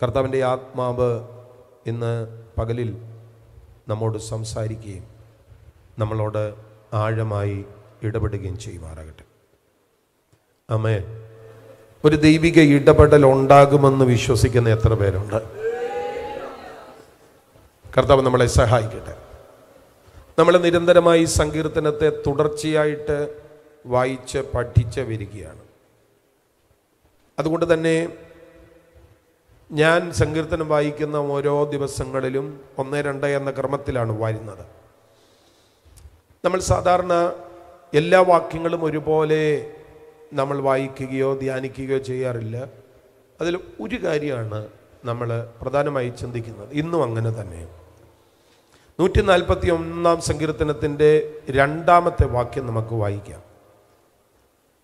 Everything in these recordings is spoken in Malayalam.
കർത്താവിൻ്റെ ആത്മാവ് ഇന്ന് പകലിൽ നമ്മോട് സംസാരിക്കുകയും നമ്മളോട് ആഴമായി ഇടപെടുകയും ചെയ്യുമാറാകട്ടെ അമ്മേ ഒരു ദൈവിക ഇടപെടൽ ഉണ്ടാകുമെന്ന് വിശ്വസിക്കുന്ന എത്ര പേരുണ്ട് കർത്താവ് നമ്മളെ സഹായിക്കട്ടെ നമ്മൾ നിരന്തരമായി സങ്കീർത്തനത്തെ തുടർച്ചയായിട്ട് വായിച്ച് പഠിച്ച് വരികയാണ് അതുകൊണ്ട് തന്നെ ഞാൻ സങ്കീർത്തനം വായിക്കുന്ന ഓരോ ദിവസങ്ങളിലും ഒന്ന് രണ്ട് എന്ന ക്രമത്തിലാണ് വരുന്നത് നമ്മൾ സാധാരണ എല്ലാ വാക്യങ്ങളും ഒരുപോലെ നമ്മൾ വായിക്കുകയോ ധ്യാനിക്കുകയോ ചെയ്യാറില്ല അതിൽ ഒരു കാര്യമാണ് നമ്മൾ പ്രധാനമായി ചിന്തിക്കുന്നത് ഇന്നും അങ്ങനെ തന്നെ നൂറ്റി നാൽപ്പത്തി ഒന്നാം സങ്കീർത്തനത്തിൻ്റെ രണ്ടാമത്തെ വാക്യം നമുക്ക് വായിക്കാം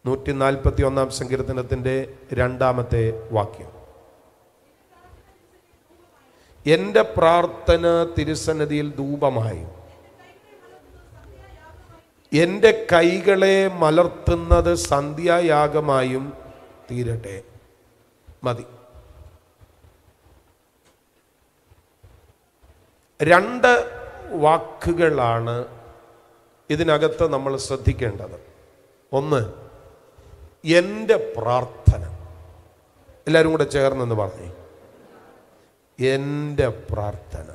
നൂറ്റി നാൽപ്പത്തി ഒന്നാം സങ്കീർത്തനത്തിൻ്റെ രണ്ടാമത്തെ വാക്യം എൻ്റെ പ്രാർത്ഥന തിരുസന്നിധിയിൽ ധൂപമായി എൻ്റെ കൈകളെ മലർത്തുന്നത് സന്ധ്യായാഗമായും തീരട്ടെ മതി രണ്ട് വാക്കുകളാണ് ഇതിനകത്ത് നമ്മൾ ശ്രദ്ധിക്കേണ്ടത് ഒന്ന് എൻ്റെ പ്രാർത്ഥന എല്ലാവരും കൂടെ ചേർന്നെന്ന് പറഞ്ഞു എൻ്റെ പ്രാർത്ഥന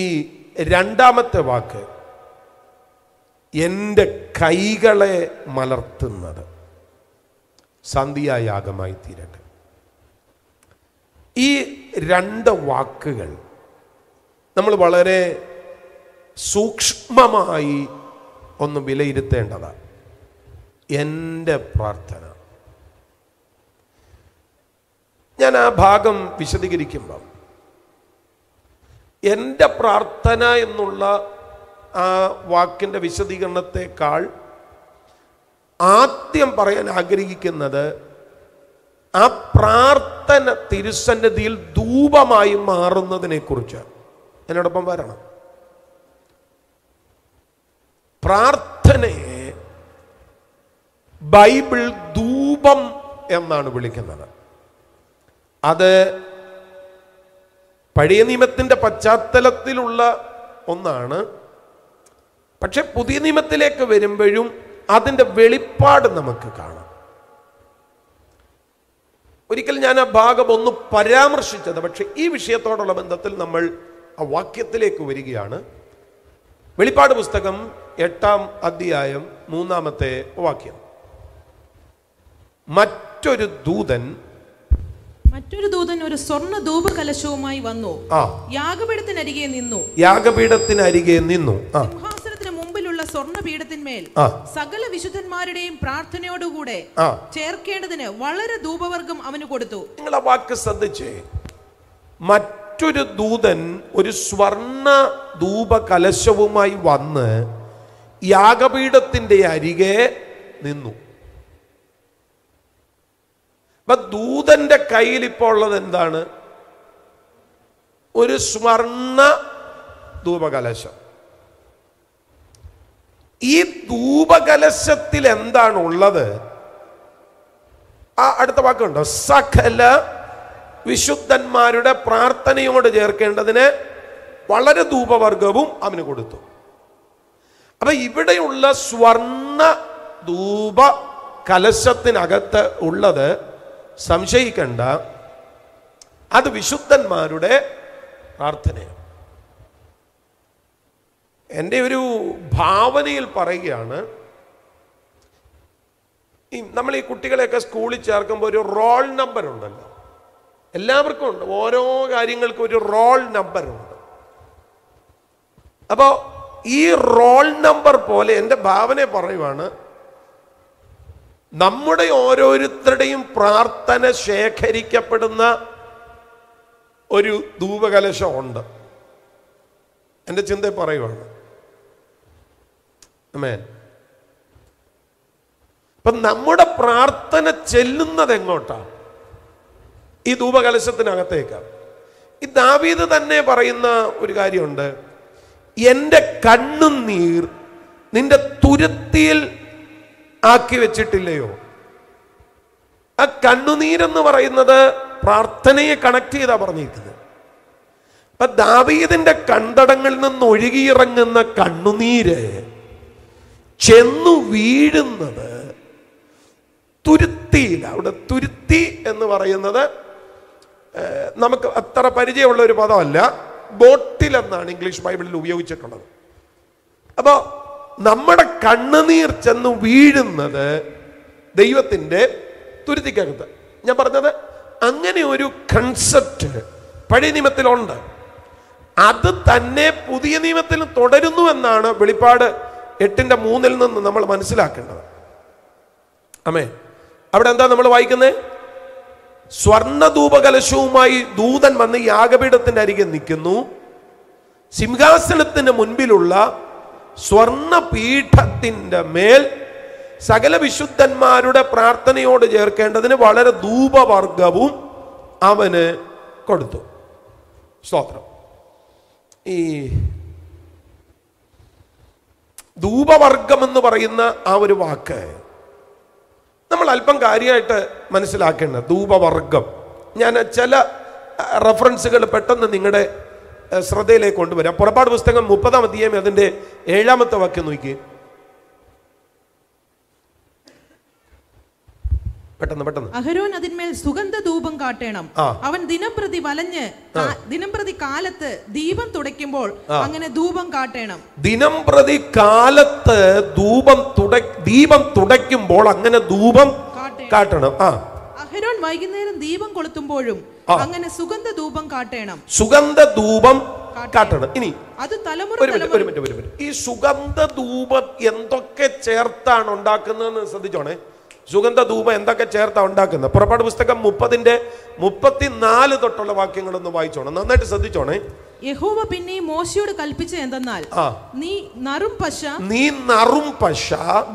ഈ രണ്ടാമത്തെ വാക്ക് എൻ്റെ കൈകളെ മലർത്തുന്നത് സന്ധ്യായാഗമായി തീരട്ടെ ഈ രണ്ട് വാക്കുകൾ നമ്മൾ വളരെ സൂക്ഷ്മമായി ഒന്ന് വിലയിരുത്തേണ്ടതാണ് എൻ്റെ പ്രാർത്ഥന ഞാൻ ആ ഭാഗം വിശദീകരിക്കുമ്പം എൻ്റെ പ്രാർത്ഥന എന്നുള്ള ആ വാക്കിൻ്റെ വിശദീകരണത്തെക്കാൾ ആദ്യം പറയാൻ ആഗ്രഹിക്കുന്നത് ആ പ്രാർത്ഥന തിരുസന്നിധിയിൽ ധൂപമായി മാറുന്നതിനെക്കുറിച്ച് എന്നോടൊപ്പം വരണം പ്രാർത്ഥനയെ ബൈബിൾ ധൂപം എന്നാണ് വിളിക്കുന്നത് അത് പഴയ നിയമത്തിൻ്റെ പശ്ചാത്തലത്തിലുള്ള ഒന്നാണ് പക്ഷെ പുതിയ നിയമത്തിലേക്ക് വരുമ്പോഴും അതിൻ്റെ വെളിപ്പാട് നമുക്ക് കാണാം ഒരിക്കൽ ഞാൻ ആ ഭാഗം ഒന്ന് പരാമർശിച്ചത് പക്ഷെ ഈ വിഷയത്തോടുള്ള ബന്ധത്തിൽ നമ്മൾ ആ വാക്യത്തിലേക്ക് വരികയാണ് വെളിപ്പാട് പുസ്തകം എട്ടാം അധ്യായം മൂന്നാമത്തെ വാക്യം മറ്റൊരു ദൂതൻ മറ്റൊരു ദൂതൻ ഒരു സ്വർണ്ണ ധൂപകലശവുമായി വന്നു യാഗപീഠത്തിനരികെ നിന്നു യാഗപീഠത്തിനരികെ നിന്നു സിംഹാസനത്തിന് മുമ്പിലുള്ള സ്വർണ്ണ സകല വിശുദ്ധന്മാരുടെയും പ്രാർത്ഥനയോടുകൂടെ ചേർക്കേണ്ടതിന് വളരെ ധൂപവർഗം അവന് കൊടുത്തു നിങ്ങൾ വാക്ക് ശ്രദ്ധിച്ചേ മറ്റൊരു ദൂതൻ ഒരു സ്വർണ്ണ ധൂപകലശവുമായി വന്ന് യാഗപീഠത്തിന്റെ അരികെ നിന്നു അപ്പൊ ദൂതന്റെ കയ്യിൽ ഇപ്പോൾ ഉള്ളത് എന്താണ് ഒരു സ്വർണ ധൂപകലശം ഈ ധൂപകലശത്തിൽ എന്താണ് ഉള്ളത് ആ അടുത്ത വാക്കുണ്ടോ സകല വിശുദ്ധന്മാരുടെ പ്രാർത്ഥനയോട് ചേർക്കേണ്ടതിന് വളരെ ധൂപവർഗവും അവന് കൊടുത്തു അപ്പൊ ഇവിടെയുള്ള സ്വർണ ധൂപ കലശത്തിനകത്ത് ഉള്ളത് സംശയിക്കണ്ട അത് വിശുദ്ധന്മാരുടെ പ്രാർത്ഥനയാണ് എൻ്റെ ഒരു ഭാവനയിൽ പറയുകയാണ് ഈ നമ്മൾ ഈ കുട്ടികളെയൊക്കെ സ്കൂളിൽ ചേർക്കുമ്പോൾ ഒരു റോൾ നമ്പർ ഉണ്ടല്ലോ എല്ലാവർക്കും ഉണ്ട് ഓരോ കാര്യങ്ങൾക്കും ഒരു റോൾ നമ്പർ ഉണ്ട് അപ്പോൾ ഈ റോൾ നമ്പർ പോലെ എൻ്റെ ഭാവനയെ പറയുവാണ് നമ്മുടെ ഓരോരുത്തരുടെയും പ്രാർത്ഥന ശേഖരിക്കപ്പെടുന്ന ഒരു ധൂപകലശമുണ്ട് എൻ്റെ ചിന്ത പറയുവാണ് അമേൻ ഇപ്പൊ നമ്മുടെ പ്രാർത്ഥന ചെല്ലുന്നത് എങ്ങോട്ടാണ് ഈ ധൂപകലശത്തിനകത്തേക്ക് ഈ ദാവീദ് തന്നെ പറയുന്ന ഒരു കാര്യമുണ്ട് എൻ്റെ കണ്ണുനീർ നിന്റെ തുരുത്തിയിൽ ആക്കി വെച്ചിട്ടില്ലയോ ആ കണ്ണുനീരെന്ന് പറയുന്നത് പ്രാർത്ഥനയെ കണക്ട് ചെയ്താ പറഞ്ഞിരിക്കുന്നത് അപ്പൊ ദാവീദിന്റെ കണ്ടടങ്ങളിൽ നിന്ന് ഒഴുകിയിറങ്ങുന്ന കണ്ണുനീര് ചെന്നു വീഴുന്നത് തുരുത്തിയിൽ അവിടെ തുരുത്തി എന്ന് പറയുന്നത് നമുക്ക് അത്ര പരിചയമുള്ള ഒരു പദമല്ല ബോട്ടിൽ എന്നാണ് ഇംഗ്ലീഷ് ബൈബിളിൽ ഉപയോഗിച്ചിട്ടുള്ളത് അപ്പോൾ നമ്മുടെ കണ്ണുനീർ ചെന്ന് വീഴുന്നത് ദൈവത്തിൻ്റെ തുരുത്തിക്കകത്ത് ഞാൻ പറഞ്ഞത് അങ്ങനെ ഒരു കൺസെപ്റ്റ് പഴയ നിയമത്തിലുണ്ട് അത് തന്നെ പുതിയ നിയമത്തിൽ തുടരുന്നു എന്നാണ് വെളിപ്പാട് എട്ടിൻ്റെ മൂന്നിൽ നിന്ന് നമ്മൾ മനസ്സിലാക്കേണ്ടത് അമേ അവിടെ എന്താ നമ്മൾ വായിക്കുന്നത് സ്വർണ്ണധൂപകലശവുമായി ദൂതൻ വന്ന് യാഗപീഠത്തിന്റെ അരികെ നിൽക്കുന്നു സിംഹാസനത്തിന് മുൻപിലുള്ള പീഠത്തിൻ്റെ മേൽ സകല വിശുദ്ധന്മാരുടെ പ്രാർത്ഥനയോട് ചേർക്കേണ്ടതിന് വളരെ ധൂപവർഗവും അവന് കൊടുത്തു സ്തോത്രം ഈ ധൂപവർഗം എന്ന് പറയുന്ന ആ ഒരു വാക്ക് നമ്മൾ അല്പം കാര്യമായിട്ട് മനസ്സിലാക്കേണ്ട ധൂപവർഗം ഞാൻ ചില റെഫറൻസുകൾ പെട്ടെന്ന് നിങ്ങളുടെ ശ്രദ്ധയിലേക്ക് കൊണ്ടുവരാം പുറപ്പാട് പുസ്തകം മുപ്പതാം അധ്യായം അതിൻ്റെ ഏഴാമത്തെ വാക്യം നോക്കി പെട്ടെന്ന് പെട്ടെന്ന് അഹരോൻ അതിന്മേൽ സുഗന്ധ ധൂപം കാട്ടേണം അവൻ ദിനംപ്രതി വലഞ്ഞ് ദിനംപ്രതി കാലത്ത് ദീപം തുടയ്ക്കുമ്പോൾ അങ്ങനെ ധൂപം കാട്ടേണം ദിനംപ്രതി കാലത്ത് ധൂപം ദീപം തുടയ്ക്കുമ്പോൾ അങ്ങനെ ധൂപം കാട്ടണം ആ അഹരോൻ വൈകുന്നേരം ദീപം കൊളുത്തുമ്പോഴും അങ്ങനെ സുഗന്ധ ധൂപം കാട്ടേണം സുഗന്ധ ധൂപം കാട്ടണം ഇനി അത് തലമുറ ഈ സുഗന്ധ ധൂപം എന്തൊക്കെ ചേർത്താണ് ഉണ്ടാക്കുന്നതെന്ന് ശ്രദ്ധിച്ചോണേ സുഗന്ധ ധൂപം എന്തൊക്കെ ചേർത്താ ഉണ്ടാക്കുന്നത് പുറപ്പാട് പുസ്തകം മുപ്പതിന്റെ മുപ്പത്തിനാല് തൊട്ടുള്ള ഒന്ന് വായിച്ചോണം നന്നായിട്ട് ശ്രദ്ധിച്ചോണേ യഹോവ പിന്നെ മോശയോട് കൽപ്പിച്ച എന്തെന്നാൽ നീ നറും പശ നീ നറും പശ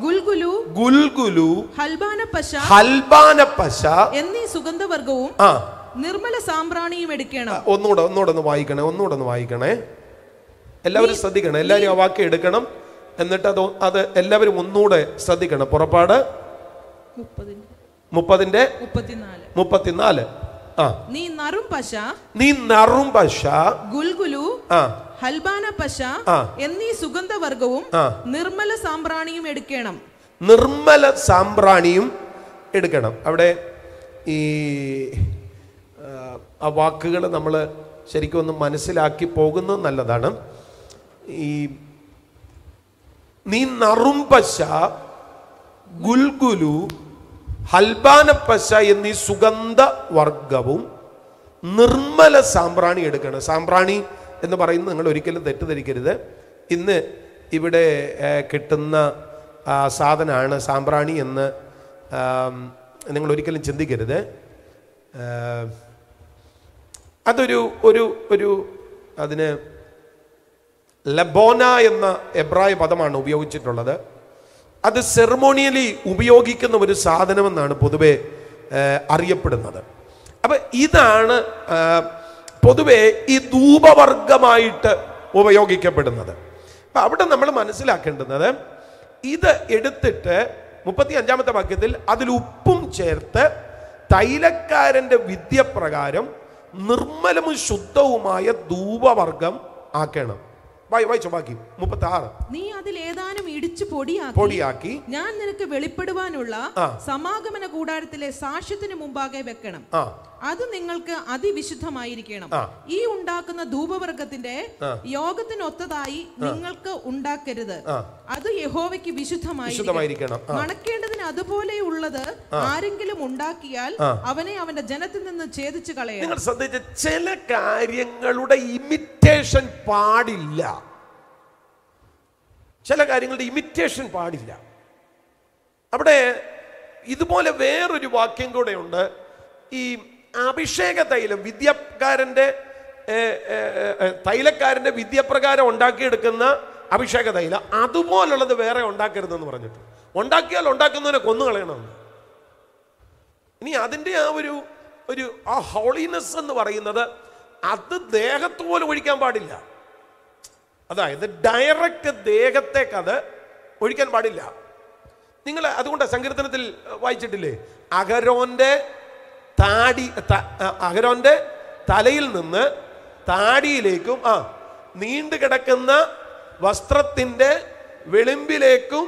ഗുൽഗുലു ഗുൽഗുലു ഹൽബാന പശ ഹൽബാന പശ എന്നീ സുഗന്ധവർഗവും നിർമ്മല സാമ്പ്രാണിയും എടുക്കണം ഒന്നുകൂടെ ഒന്നുകൂടെ ഒന്ന് വായിക്കണേ ഒന്നുകൂടെ ഒന്ന് വായിക്കണേ എല്ലാവരും ശ്രദ്ധിക്കണം എല്ലാവരും ആ വാക്യം എടുക്കണം എന്നിട്ട് അത് അത് എല്ലാവരും ഒന്നുകൂടെ ശ്രദ്ധിക്കണം പുറപ്പാട് മുപ്പതിന്റെ മുപ്പത്തിനാല് ആ നീ നറും പശ നീ നറും പശ ഗുൽഗുലു ആ ഹൽബാന പശ എന്നീ സുഗന്ധവർഗവും നിർമ്മല സാമ്പ്രാണിയും എടുക്കണം നിർമ്മല സാമ്പ്രാണിയും എടുക്കണം അവിടെ ഈ ആ വാക്കുകൾ നമ്മൾ ശരിക്കും ഒന്ന് മനസ്സിലാക്കി പോകുന്നത് നല്ലതാണ് ഈ നീ നറുംപശ ഗുൽഗുലു ഹൽബാനപ്പശ എന്നീ സുഗന്ധ വർഗവും നിർമ്മല സാമ്പ്രാണി എടുക്കണം സാമ്പ്രാണി എന്ന് പറയുന്നത് നിങ്ങൾ ഒരിക്കലും തെറ്റിദ്ധരിക്കരുത് ഇന്ന് ഇവിടെ കിട്ടുന്ന സാധനമാണ് സാമ്പ്രാണി എന്ന് നിങ്ങൾ ഒരിക്കലും ചിന്തിക്കരുത് അതൊരു ഒരു ഒരു അതിന് ലബോന എന്ന എബ്രായ പദമാണ് ഉപയോഗിച്ചിട്ടുള്ളത് അത് സെറമോണിയലി ഉപയോഗിക്കുന്ന ഒരു സാധനമെന്നാണ് പൊതുവെ അറിയപ്പെടുന്നത് അപ്പം ഇതാണ് പൊതുവെ ഈ ധൂപവർഗമായിട്ട് ഉപയോഗിക്കപ്പെടുന്നത് അപ്പം അവിടെ നമ്മൾ മനസ്സിലാക്കേണ്ടുന്നത് ഇത് എടുത്തിട്ട് മുപ്പത്തി അഞ്ചാമത്തെ വാക്യത്തിൽ അതിൽ ഉപ്പും ചേർത്ത് തൈലക്കാരൻ്റെ വിദ്യ പ്രകാരം നിർമ്മലവും ശുദ്ധവുമായ ധൂപവർഗം ആക്കണം നീ അതിൽ ഏതാനും ഇടിച്ചു പൊടിയാക്കി പൊടിയാക്കി ഞാൻ നിനക്ക് വെളിപ്പെടുവാനുള്ള സമാഗമന കൂടാരത്തിലെ സാക്ഷ്യത്തിന് മുമ്പാകെ വെക്കണം അത് നിങ്ങൾക്ക് അതിവിശുദ്ധമായിരിക്കണം ഈ ഉണ്ടാക്കുന്ന ധൂപവർഗത്തിന്റെ യോഗത്തിനൊത്തതായി നിങ്ങൾക്ക് ഉണ്ടാക്കരുത് അത് യഹോവയ്ക്ക് വിശുദ്ധമായിരിക്കണം മണക്കേണ്ടതിന് അതുപോലെയുള്ളത് ആരെങ്കിലും ഉണ്ടാക്കിയാൽ അവനെ അവന്റെ ജനത്തിൽ നിന്ന് ഛേദിച്ചു കളയണം നിങ്ങൾ ചില കാര്യങ്ങളുടെ ഇമിറ്റേഷൻ പാടില്ല ചില കാര്യങ്ങളുടെ ഇമിറ്റേഷൻ പാടില്ല അവിടെ ഇതുപോലെ വേറൊരു വാക്യം കൂടെ ഉണ്ട് ഈ അഭിഷേക തൈലം വിദ്യക്കാരൻ്റെ തൈലക്കാരൻ്റെ വിദ്യപ്രകാരം ഉണ്ടാക്കിയെടുക്കുന്ന അഭിഷേക തൈലം അതുപോലുള്ളത് വേറെ ഉണ്ടാക്കരുതെന്ന് പറഞ്ഞിട്ട് ഉണ്ടാക്കിയാൽ ഉണ്ടാക്കുന്നവനെ കൊന്നു കളയണമെന്ന് ഇനി അതിൻ്റെ ആ ഒരു ഒരു ആ ഹോളിനെസ് എന്ന് പറയുന്നത് അത് ദേഹത്ത് പോലും ഒഴിക്കാൻ പാടില്ല അതായത് ഡയറക്റ്റ് ദേഹത്തേക്ക് അത് ഒഴിക്കാൻ പാടില്ല നിങ്ങൾ അതുകൊണ്ട് സങ്കീർത്തനത്തിൽ വായിച്ചിട്ടില്ലേ അഗരോന്റെ താടി അഗരോന്റെ തലയിൽ നിന്ന് താടിയിലേക്കും ആ നീണ്ടു കിടക്കുന്ന വസ്ത്രത്തിൻ്റെ വെളിമ്പിലേക്കും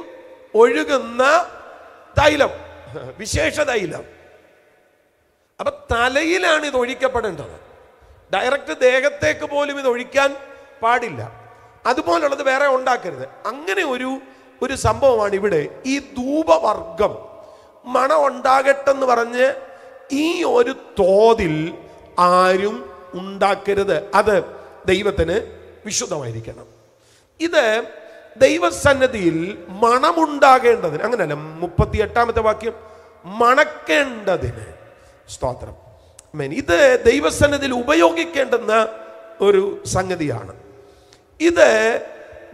ഒഴുകുന്ന തൈലം വിശേഷ തൈലം അപ്പം തലയിലാണ് ഇത് ഒഴിക്കപ്പെടേണ്ടത് ഡയറക്റ്റ് ദേഹത്തേക്ക് പോലും ഇത് ഒഴിക്കാൻ പാടില്ല അതുപോലുള്ളത് വേറെ ഉണ്ടാക്കരുത് അങ്ങനെ ഒരു ഒരു സംഭവമാണ് ഇവിടെ ഈ ധൂപവർഗം മണം ഉണ്ടാകട്ടെന്ന് പറഞ്ഞ് ഈ ഒരു തോതിൽ ആരും ഉണ്ടാക്കരുത് അത് ദൈവത്തിന് വിശുദ്ധമായിരിക്കണം ഇത് ദൈവസന്നതിയിൽ മണമുണ്ടാകേണ്ടതിന് അങ്ങനെയല്ല മുപ്പത്തി എട്ടാമത്തെ വാക്യം മണക്കേണ്ടതിന് സ്തോത്രം ഇത് ദൈവസന്നതിയിൽ ഉപയോഗിക്കേണ്ടുന്ന ഒരു സംഗതിയാണ് ഇത്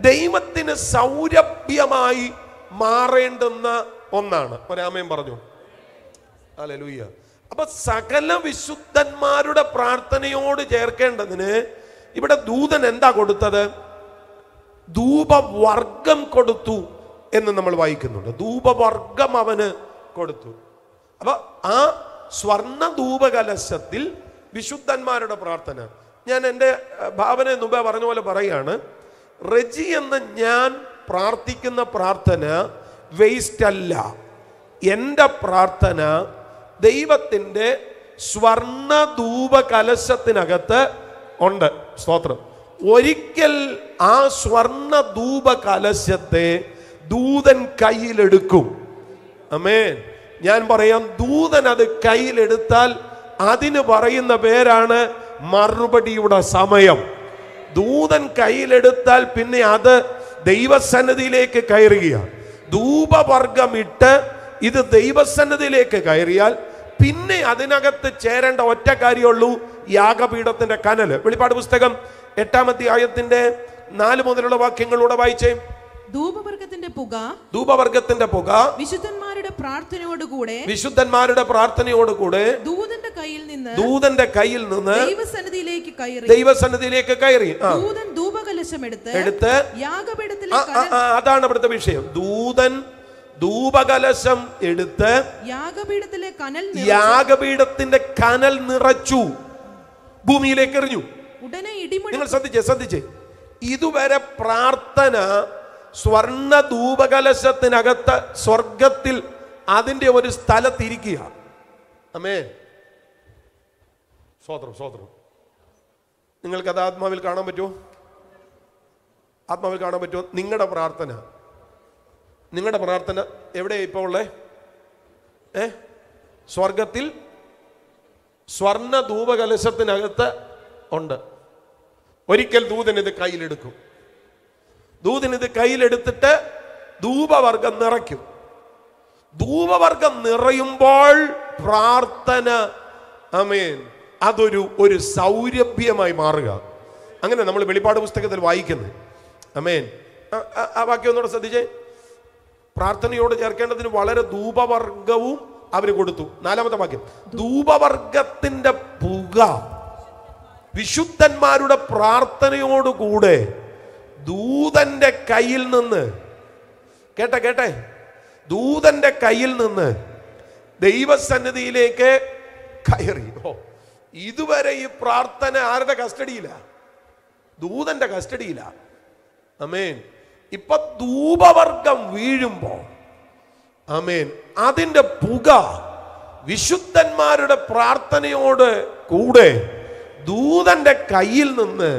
ദൈവത്തിന് സൗരഭ്യമായി മാറേണ്ടുന്ന ഒന്നാണ് ഒരാമയും പറഞ്ഞു അലലൂയ്യ അപ്പൊ സകല വിശുദ്ധന്മാരുടെ പ്രാർത്ഥനയോട് ചേർക്കേണ്ടതിന് ഇവിടെ ദൂതൻ എന്താ കൊടുത്തത് ധൂപവർഗം കൊടുത്തു എന്ന് നമ്മൾ വായിക്കുന്നുണ്ട് ധൂപവർഗം അവന് കൊടുത്തു അപ്പൊ ആ സ്വർണ്ണ ധൂപകലശത്തിൽ വിശുദ്ധന്മാരുടെ പ്രാർത്ഥന ഞാൻ എൻ്റെ ഭാവന മുമ്പേ പറഞ്ഞ പോലെ പറയുകയാണ് റെജി എന്ന ഞാൻ പ്രാർത്ഥിക്കുന്ന പ്രാർത്ഥന വേസ്റ്റ് അല്ല എൻ്റെ പ്രാർത്ഥന ദൈവത്തിൻ്റെ സ്വർണ കലശത്തിനകത്ത് ഉണ്ട് സ്തോത്രം ഒരിക്കൽ ആ സ്വർണ കലശത്തെ ദൂതൻ കയ്യിലെടുക്കും അമേ ഞാൻ പറയാം ദൂതൻ അത് കയ്യിലെടുത്താൽ അതിന് പറയുന്ന പേരാണ് മറുപടിയുടെ സമയം ദൂതൻ കയ്യിലെടുത്താൽ പിന്നെ അത് ദൈവസന്നിധിയിലേക്ക് കയറുക ഇട്ട് ഇത് ദൈവസന്നിധിയിലേക്ക് കയറിയാൽ പിന്നെ അതിനകത്ത് ചേരേണ്ട ഒറ്റ കാര്യമുള്ളൂ യാഗപീഠത്തിന്റെ കനൽ വെളിപ്പാട് പുസ്തകം എട്ടാമത്തെ ആയത്തിന്റെ നാല് മുതലുള്ള വാക്യങ്ങളിലൂടെ വായിച്ചേ ധൂപവർഗത്തിന്റെ പുക ധൂപവർഗത്തിന്റെ പുക വിശുദ്ധന്മാരുടെ പ്രാർത്ഥനയോടുകൂടെ വിശുദ്ധന്മാരുടെ പ്രാർത്ഥനയോടുകൂടെ ദൂതന്റെ കയ്യിൽ നിന്ന് ദൂതന്റെ കയ്യിൽ നിന്ന് ദൈവസന്നിധിയിലേക്ക് കയറി ദൈവസന്നിധിയിലേക്ക് കയറി ദൂതൻ ധൂപകലശം എടുത്ത് എടുത്ത് യാഗപീഠത്തിൽ അതാണ് ഇവിടുത്തെ വിഷയം ദൂതൻ ധൂപകലശം എടുത്ത് യാഗപീഠത്തിലെ കനൽ യാഗപീഠത്തിന്റെ കനൽ നിറച്ചു ഭൂമിയിലേക്ക് എറിഞ്ഞു ഉടനെ ഇടിമിന്നൽ നിങ്ങൾ ശ്രദ്ധിച്ചേ ശ്രദ്ധിച്ചേ ഇതുവരെ പ്രാർത്ഥന സ്വർണ്ണ ധൂപകലശത്തിനകത്ത് സ്വർഗത്തിൽ അതിൻ്റെ ഒരു സ്ഥലത്തിരിക്കുക അമേ സ്വോത്രം സ്വോത്രം നിങ്ങൾക്കത് ആത്മാവിൽ കാണാൻ പറ്റുമോ ആത്മാവിൽ കാണാൻ പറ്റുമോ നിങ്ങളുടെ പ്രാർത്ഥന നിങ്ങളുടെ പ്രാർത്ഥന എവിടെയാണ് ഇപ്പോൾ ഉള്ളത് ഏ സ്വർഗത്തിൽ സ്വർണ്ണ ധൂപകലശത്തിനകത്ത് ഉണ്ട് ഒരിക്കൽ ദൂതൻ ഇത് കയ്യിലെടുക്കും ദൂതിനിത് കയ്യിലെടുത്തിട്ട് ധൂപവർഗം നിറയ്ക്കും ധൂപവർഗം നിറയുമ്പോൾ പ്രാർത്ഥന അമേൻ അതൊരു ഒരു സൗരഭ്യമായി മാറുക അങ്ങനെ നമ്മൾ വെളിപ്പാട് പുസ്തകത്തിൽ വായിക്കുന്നത് അമേൻ ആ വാക്യം ഒന്നുകൂടെ ശ്രദ്ധിച്ചേ പ്രാർത്ഥനയോട് ചേർക്കേണ്ടതിന് വളരെ ധൂപവർഗവും അവന് കൊടുത്തു നാലാമത്തെ വാക്യം ധൂപവർഗത്തിന്റെ പുക വിശുദ്ധന്മാരുടെ പ്രാർത്ഥനയോടുകൂടെ ദൂതന്റെ കയ്യിൽ നിന്ന് കേട്ടെ കേട്ടെ ദൂതന്റെ കയ്യിൽ നിന്ന് ദൈവസന്നിധിയിലേക്ക് കയറി ഓ ഇതുവരെ ഈ പ്രാർത്ഥന ആരുടെ കസ്റ്റഡിയില്ല ദൂതന്റെ കസ്റ്റഡിയില്ല അമേൻ ഇപ്പൊ ധൂപവർഗം വീഴുമ്പോ അമേൻ അതിന്റെ പുക വിശുദ്ധന്മാരുടെ പ്രാർത്ഥനയോട് കൂടെ ദൂതന്റെ കയ്യിൽ നിന്ന്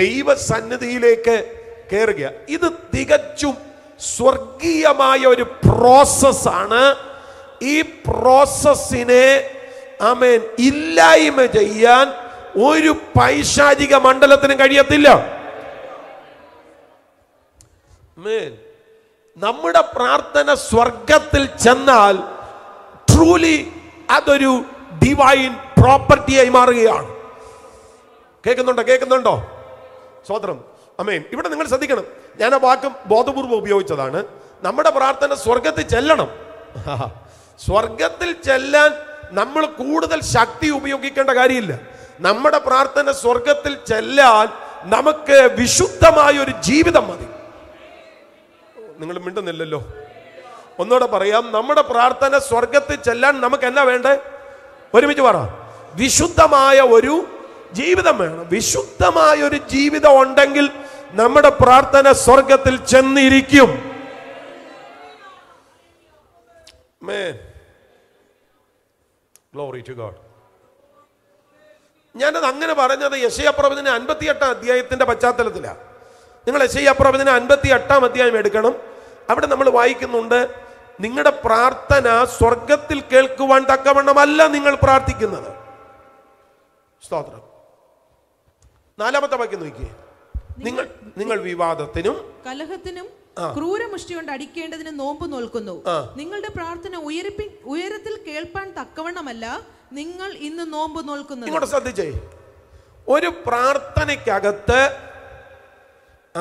ദൈവസന്നിധിയിലേക്ക് കയറുക ഇത് തികച്ചും സ്വർഗീയമായ ഒരു പ്രോസസ്സാണ് ഈ പ്രോസസ്സിനെ അമേൻ ഇല്ലായ്മ ചെയ്യാൻ ഒരു പൈശാചിക മണ്ഡലത്തിനും കഴിയത്തില്ല നമ്മുടെ പ്രാർത്ഥന സ്വർഗത്തിൽ ചെന്നാൽ ട്രൂലി അതൊരു ഡിവൈൻ പ്രോപ്പർട്ടിയായി മാറുകയാണ് കേൾക്കുന്നുണ്ടോ കേൾക്കുന്നുണ്ടോ സ്വാതന്ത്ര്യം അമ്മയും ഇവിടെ നിങ്ങൾ ശ്രദ്ധിക്കണം ഞാൻ ആ വാക്കും ബോധപൂർവ്വം ഉപയോഗിച്ചതാണ് നമ്മുടെ പ്രാർത്ഥന സ്വർഗത്തിൽ ചെല്ലണം സ്വർഗത്തിൽ ചെല്ലാൻ നമ്മൾ കൂടുതൽ ശക്തി ഉപയോഗിക്കേണ്ട കാര്യമില്ല നമ്മുടെ പ്രാർത്ഥന സ്വർഗത്തിൽ ചെല്ലാൻ നമുക്ക് വിശുദ്ധമായ ഒരു ജീവിതം മതി നിങ്ങൾ മിണ്ടുന്നില്ലല്ലോ ഒന്നുകൂടെ പറയാം നമ്മുടെ പ്രാർത്ഥന സ്വർഗത്തിൽ ചെല്ലാൻ നമുക്ക് എന്നാ വേണ്ടേ ഒരുമിച്ച് പറ വിശുദ്ധമായ ഒരു ജീവിതം വേണം വിശുദ്ധമായ ഒരു ജീവിതം ഉണ്ടെങ്കിൽ നമ്മുടെ പ്രാർത്ഥന സ്വർഗത്തിൽ ചെന്നിരിക്കും ഞാനത് അങ്ങനെ പറഞ്ഞത് പ്രവചന അൻപത്തി എട്ടാം അധ്യായത്തിന്റെ പശ്ചാത്തലത്തിലാണ് നിങ്ങൾ പ്രവചന അൻപത്തി എട്ടാം അധ്യായം എടുക്കണം അവിടെ നമ്മൾ വായിക്കുന്നുണ്ട് നിങ്ങളുടെ പ്രാർത്ഥന സ്വർഗത്തിൽ കേൾക്കുവാൻ തക്കവണ്ണമല്ല നിങ്ങൾ പ്രാർത്ഥിക്കുന്നത് സ്തോത്രം നാലാമത്തെ വാക്യം നോക്കിയേ നിങ്ങൾ നിങ്ങൾ വിവാദത്തിനും കലഹത്തിനും ക്രൂരമുഷ്ടി കൊണ്ട് അടിക്കേണ്ടതിന് നോമ്പ് നോൽക്കുന്നു നിങ്ങളുടെ പ്രാർത്ഥന ഉയരപ്പി ഉയരത്തിൽ കേൾപ്പാൻ തക്കവണ്ണമല്ല നിങ്ങൾ ഇന്ന് നോമ്പ് നോൽക്കുന്നു ഇങ്ങോട്ട് ശ്രദ്ധിച്ചേ ഒരു പ്രാർത്ഥനയ്ക്കകത്ത്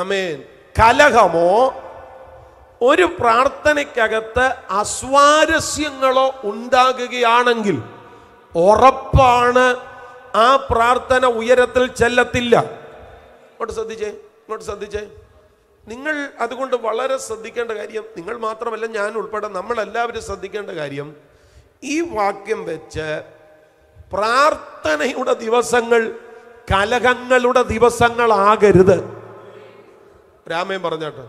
അമേൻ കലഹമോ ഒരു പ്രാർത്ഥനയ്ക്കകത്ത് അസ്വാരസ്യങ്ങളോ ഉണ്ടാകുകയാണെങ്കിൽ ഉറപ്പാണ് ആ പ്രാർത്ഥന ഉയരത്തിൽ ചെല്ലത്തില്ല ഇങ്ങോട്ട് ശ്രദ്ധിച്ചേ ഇങ്ങോട്ട് ശ്രദ്ധിച്ചേ നിങ്ങൾ അതുകൊണ്ട് വളരെ ശ്രദ്ധിക്കേണ്ട കാര്യം നിങ്ങൾ മാത്രമല്ല ഞാൻ ഉൾപ്പെടെ നമ്മളെല്ലാവരും ശ്രദ്ധിക്കേണ്ട കാര്യം ഈ വാക്യം വെച്ച് പ്രാർത്ഥനയുടെ ദിവസങ്ങൾ കലഹങ്ങളുടെ ദിവസങ്ങളാകരുത് രാമയും പറഞ്ഞോട്ടെ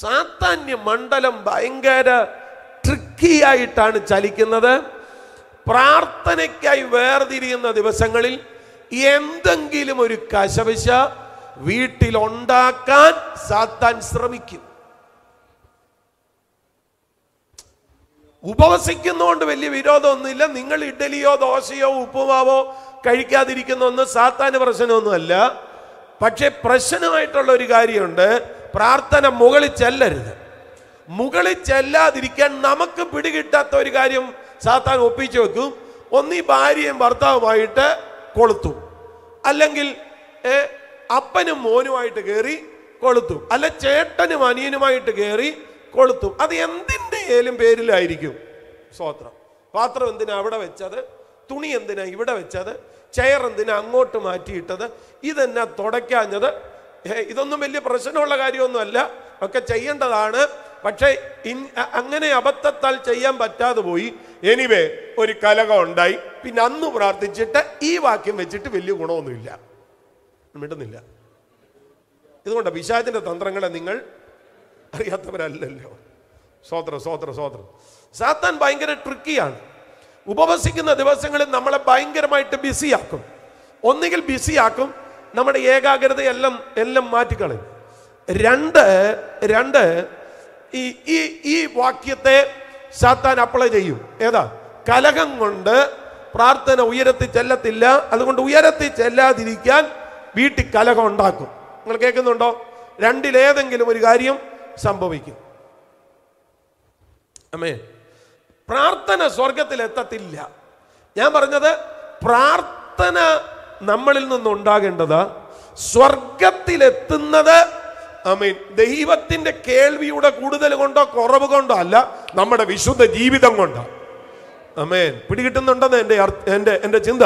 സാത്താന്യ മണ്ഡലം ഭയങ്കര ട്രിക്കിയായിട്ടാണ് ചലിക്കുന്നത് പ്രാർത്ഥനയ്ക്കായി വേർതിരിയുന്ന ദിവസങ്ങളിൽ എന്തെങ്കിലും ഒരു വീട്ടിൽ ഉണ്ടാക്കാൻ സാത്താൻ ശ്രമിക്കും ഉപവസിക്കുന്നതുകൊണ്ട് വലിയ വിരോധമൊന്നുമില്ല നിങ്ങൾ ഇഡലിയോ ദോശയോ ഉപ്പുമാവോ കഴിക്കാതിരിക്കുന്നൊന്നും സാത്താന് പ്രശ്നമൊന്നുമല്ല പക്ഷേ പ്രശ്നമായിട്ടുള്ള ഒരു കാര്യമുണ്ട് പ്രാർത്ഥന മുകളിൽ ചെല്ലരുത് മുകളിൽ ചെല്ലാതിരിക്കാൻ നമുക്ക് പിടികിട്ടാത്ത ഒരു കാര്യം സാത്താൻ ഒപ്പിച്ച് വെക്കും ഒന്നീ ഭാര്യയും ഭർത്താവുമായിട്ട് കൊളുത്തു അല്ലെങ്കിൽ അപ്പനും മോനുമായിട്ട് കയറി കൊളുത്തു അല്ല ചേട്ടനും അനിയനുമായിട്ട് കയറി കൊളുത്തു അത് എന്തിൻ്റെ ഏലും പേരിലായിരിക്കും സ്വോത്രം പാത്രം എന്തിനാ അവിടെ വെച്ചത് തുണി എന്തിനാ ഇവിടെ വെച്ചത് ചെയർ എന്തിനാ അങ്ങോട്ട് മാറ്റിയിട്ടത് ഇതെന്നാ തുടയ്ക്കാഞ്ഞത് ഇതൊന്നും വലിയ പ്രശ്നമുള്ള കാര്യമൊന്നുമല്ല ഒക്കെ ചെയ്യേണ്ടതാണ് പക്ഷേ അങ്ങനെ അബദ്ധത്താൽ ചെയ്യാൻ പറ്റാതെ പോയി എനിവേ ഒരു കലകം ഉണ്ടായി പിന്നെ അന്ന് പ്രാർത്ഥിച്ചിട്ട് ഈ വാക്യം വെച്ചിട്ട് വലിയ ഗുണമൊന്നുമില്ല മിണ്ടുന്നില്ല ഇതുകൊണ്ട് പിശാചിൻ്റെ തന്ത്രങ്ങളെ നിങ്ങൾ അറിയാത്തവരല്ലല്ലോ സ്വോത്രം സ്വോത്രം സ്വോത്രം സാത്താൻ ഭയങ്കര ട്രിക്കിയാണ് ഉപവസിക്കുന്ന ദിവസങ്ങളിൽ നമ്മളെ ഭയങ്കരമായിട്ട് ബിസിയാക്കും ഒന്നുകിൽ ബിസിയാക്കും നമ്മുടെ ഏകാഗ്രത എല്ലാം എല്ലാം മാറ്റിക്കളയും രണ്ട് രണ്ട് ഈ ഈ വാക്യത്തെ സാത്താൻ അപ്ലൈ ചെയ്യും ഏതാ കലകം കൊണ്ട് പ്രാർത്ഥന ഉയരത്തിൽ ചെല്ലത്തില്ല അതുകൊണ്ട് ഉയരത്തിൽ ചെല്ലാതിരിക്കാൻ വീട്ടിൽ കലകം ഉണ്ടാക്കും നിങ്ങൾ കേൾക്കുന്നുണ്ടോ രണ്ടിലേതെങ്കിലും ഒരു കാര്യം സംഭവിക്കും അമ്മേ പ്രാർത്ഥന എത്തത്തില്ല ഞാൻ പറഞ്ഞത് പ്രാർത്ഥന നമ്മളിൽ നിന്നുണ്ടാകേണ്ടത് സ്വർഗത്തിലെത്തുന്നത് ആമീൻ ദൈവത്തിന്റെ കേൾവിയുടെ കൂടുതൽ കൊണ്ടോ കുറവ് കൊണ്ടോ അല്ല നമ്മുടെ വിശുദ്ധ ജീവിതം കൊണ്ടോ അമേൻ പിടികിട്ടുന്നുണ്ടെന്ന് എൻ്റെ എൻ്റെ എൻ്റെ ചിന്ത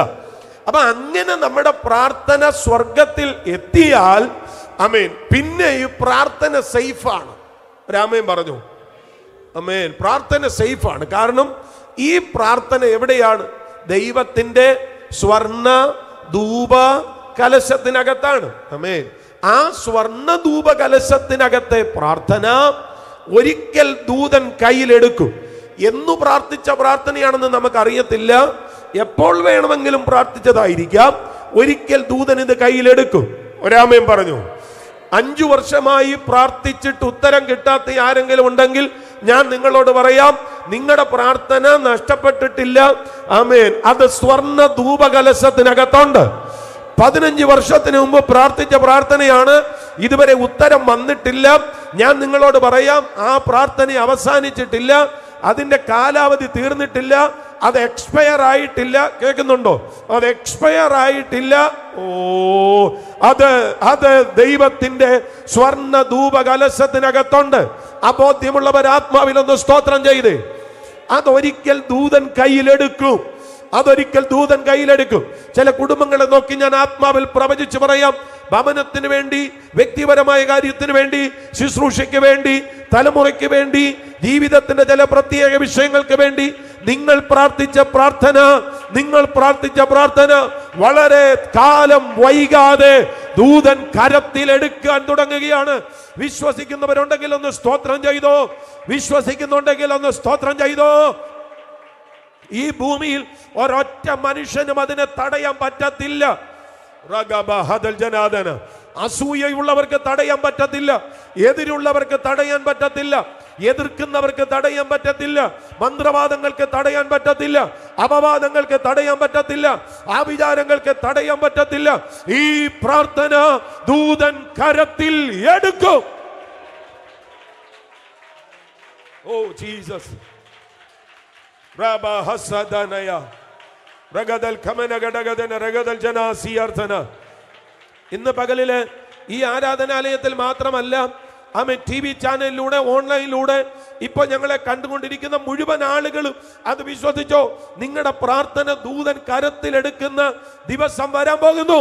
അപ്പൊ അങ്ങനെ നമ്മുടെ പ്രാർത്ഥന സ്വർഗത്തിൽ എത്തിയാൽ അമേൻ പിന്നെ ഈ പ്രാർത്ഥന സേഫാണ് രാമയൻ പറഞ്ഞു അമേൻ പ്രാർത്ഥന സേഫാണ് കാരണം ഈ പ്രാർത്ഥന എവിടെയാണ് ദൈവത്തിന്റെ സ്വർണ ധൂപ കലശത്തിനകത്താണ് അമേൻ ആ സ്വർണ്ണ കലശത്തിനകത്തെ പ്രാർത്ഥന ഒരിക്കൽ ദൂതൻ കയ്യിലെടുക്കും എന്നു പ്രാർത്ഥിച്ച പ്രാർത്ഥനയാണെന്ന് നമുക്കറിയത്തില്ല എപ്പോൾ വേണമെങ്കിലും പ്രാർത്ഥിച്ചതായിരിക്കാം ഒരിക്കൽ ദൂതൻ ഇത് കയ്യിലെടുക്കും ഒരാമയം പറഞ്ഞു അഞ്ചു വർഷമായി പ്രാർത്ഥിച്ചിട്ട് ഉത്തരം കിട്ടാത്ത ആരെങ്കിലും ഉണ്ടെങ്കിൽ ഞാൻ നിങ്ങളോട് പറയാം നിങ്ങളുടെ പ്രാർത്ഥന നഷ്ടപ്പെട്ടിട്ടില്ല ആമേൻ അത് സ്വർണ്ണ ധൂപകലശത്തിനകത്തുണ്ട് പതിനഞ്ച് വർഷത്തിന് മുമ്പ് പ്രാർത്ഥിച്ച പ്രാർത്ഥനയാണ് ഇതുവരെ ഉത്തരം വന്നിട്ടില്ല ഞാൻ നിങ്ങളോട് പറയാം ആ പ്രാർത്ഥന അവസാനിച്ചിട്ടില്ല അതിൻ്റെ കാലാവധി തീർന്നിട്ടില്ല അത് എക്സ്പയർ ആയിട്ടില്ല കേൾക്കുന്നുണ്ടോ അത് എക്സ്പയർ ആയിട്ടില്ല ഓ അത് അത് ദൈവത്തിന്റെ സ്വർണ്ണ ധൂപകലശത്തിനകത്തുണ്ട് അബോധ്യമുള്ളവർ ആത്മാവിലൊന്ന് സ്തോത്രം ചെയ്ത് അതൊരിക്കൽ ദൂതൻ കയ്യിലെടുക്കും അതൊരിക്കൽ ദൂതൻ കയ്യിലെടുക്കും ചില കുടുംബങ്ങളെ നോക്കി ഞാൻ ആത്മാവിൽ പ്രവചിച്ചു പറയാം ഭവനത്തിന് വേണ്ടി വ്യക്തിപരമായ കാര്യത്തിന് വേണ്ടി ശുശ്രൂഷയ്ക്ക് വേണ്ടി തലമുറയ്ക്ക് വേണ്ടി ജീവിതത്തിന്റെ ചില പ്രത്യേക വിഷയങ്ങൾക്ക് വേണ്ടി നിങ്ങൾ പ്രാർത്ഥിച്ച പ്രാർത്ഥന നിങ്ങൾ പ്രാർത്ഥിച്ച പ്രാർത്ഥന വളരെ കാലം വൈകാതെ ദൂതൻ കരത്തിലെടുക്കാൻ തുടങ്ങുകയാണ് വിശ്വസിക്കുന്നവരുണ്ടെങ്കിൽ ഒന്ന് സ്തോത്രം ചെയ്തോ വിശ്വസിക്കുന്നുണ്ടെങ്കിൽ ഒന്ന് സ്തോത്രം ചെയ്തോ ഈ ഭൂമിയിൽ ഒരൊറ്റ മനുഷ്യനും അതിനെ തടയാൻ പറ്റത്തില്ല ജനാദന അസൂയയുള്ളവർക്ക് തടയാൻ പറ്റത്തില്ല എതിരുള്ളവർക്ക് തടയാൻ പറ്റത്തില്ല എതിർക്കുന്നവർക്ക് തടയാൻ പറ്റത്തില്ല മന്ത്രവാദങ്ങൾക്ക് തടയാൻ പറ്റത്തില്ല അപവാദങ്ങൾക്ക് തടയാൻ പറ്റത്തില്ല ആവിചാരങ്ങൾക്ക് തടയാൻ പറ്റത്തില്ല ഈ പ്രാർത്ഥന ദൂതൻ കരത്തിൽ എടുക്കും ഓ ജീസസ് റഗദൽ ഖമന ഘടകതന റഗദൽ ജനാസിയാർത്ഥന ഇന്ന് പകലില് ഈ ആരാധനാലയത്തിൽ മാത്രമല്ല ആമേ ടി വി ചാനലിലൂടെ ഓൺലൈനിലൂടെ ഇപ്പോൾ ഞങ്ങളെ കണ്ടുകൊണ്ടിരിക്കുന്ന മുഴുവൻ ആളുകളും അത് വിശ്വസിച്ചോ നിങ്ങളുടെ പ്രാർത്ഥന ദൂതൻ കരത്തിലെടുക്കുന്ന ദിവസം വരാൻ പോകുന്നു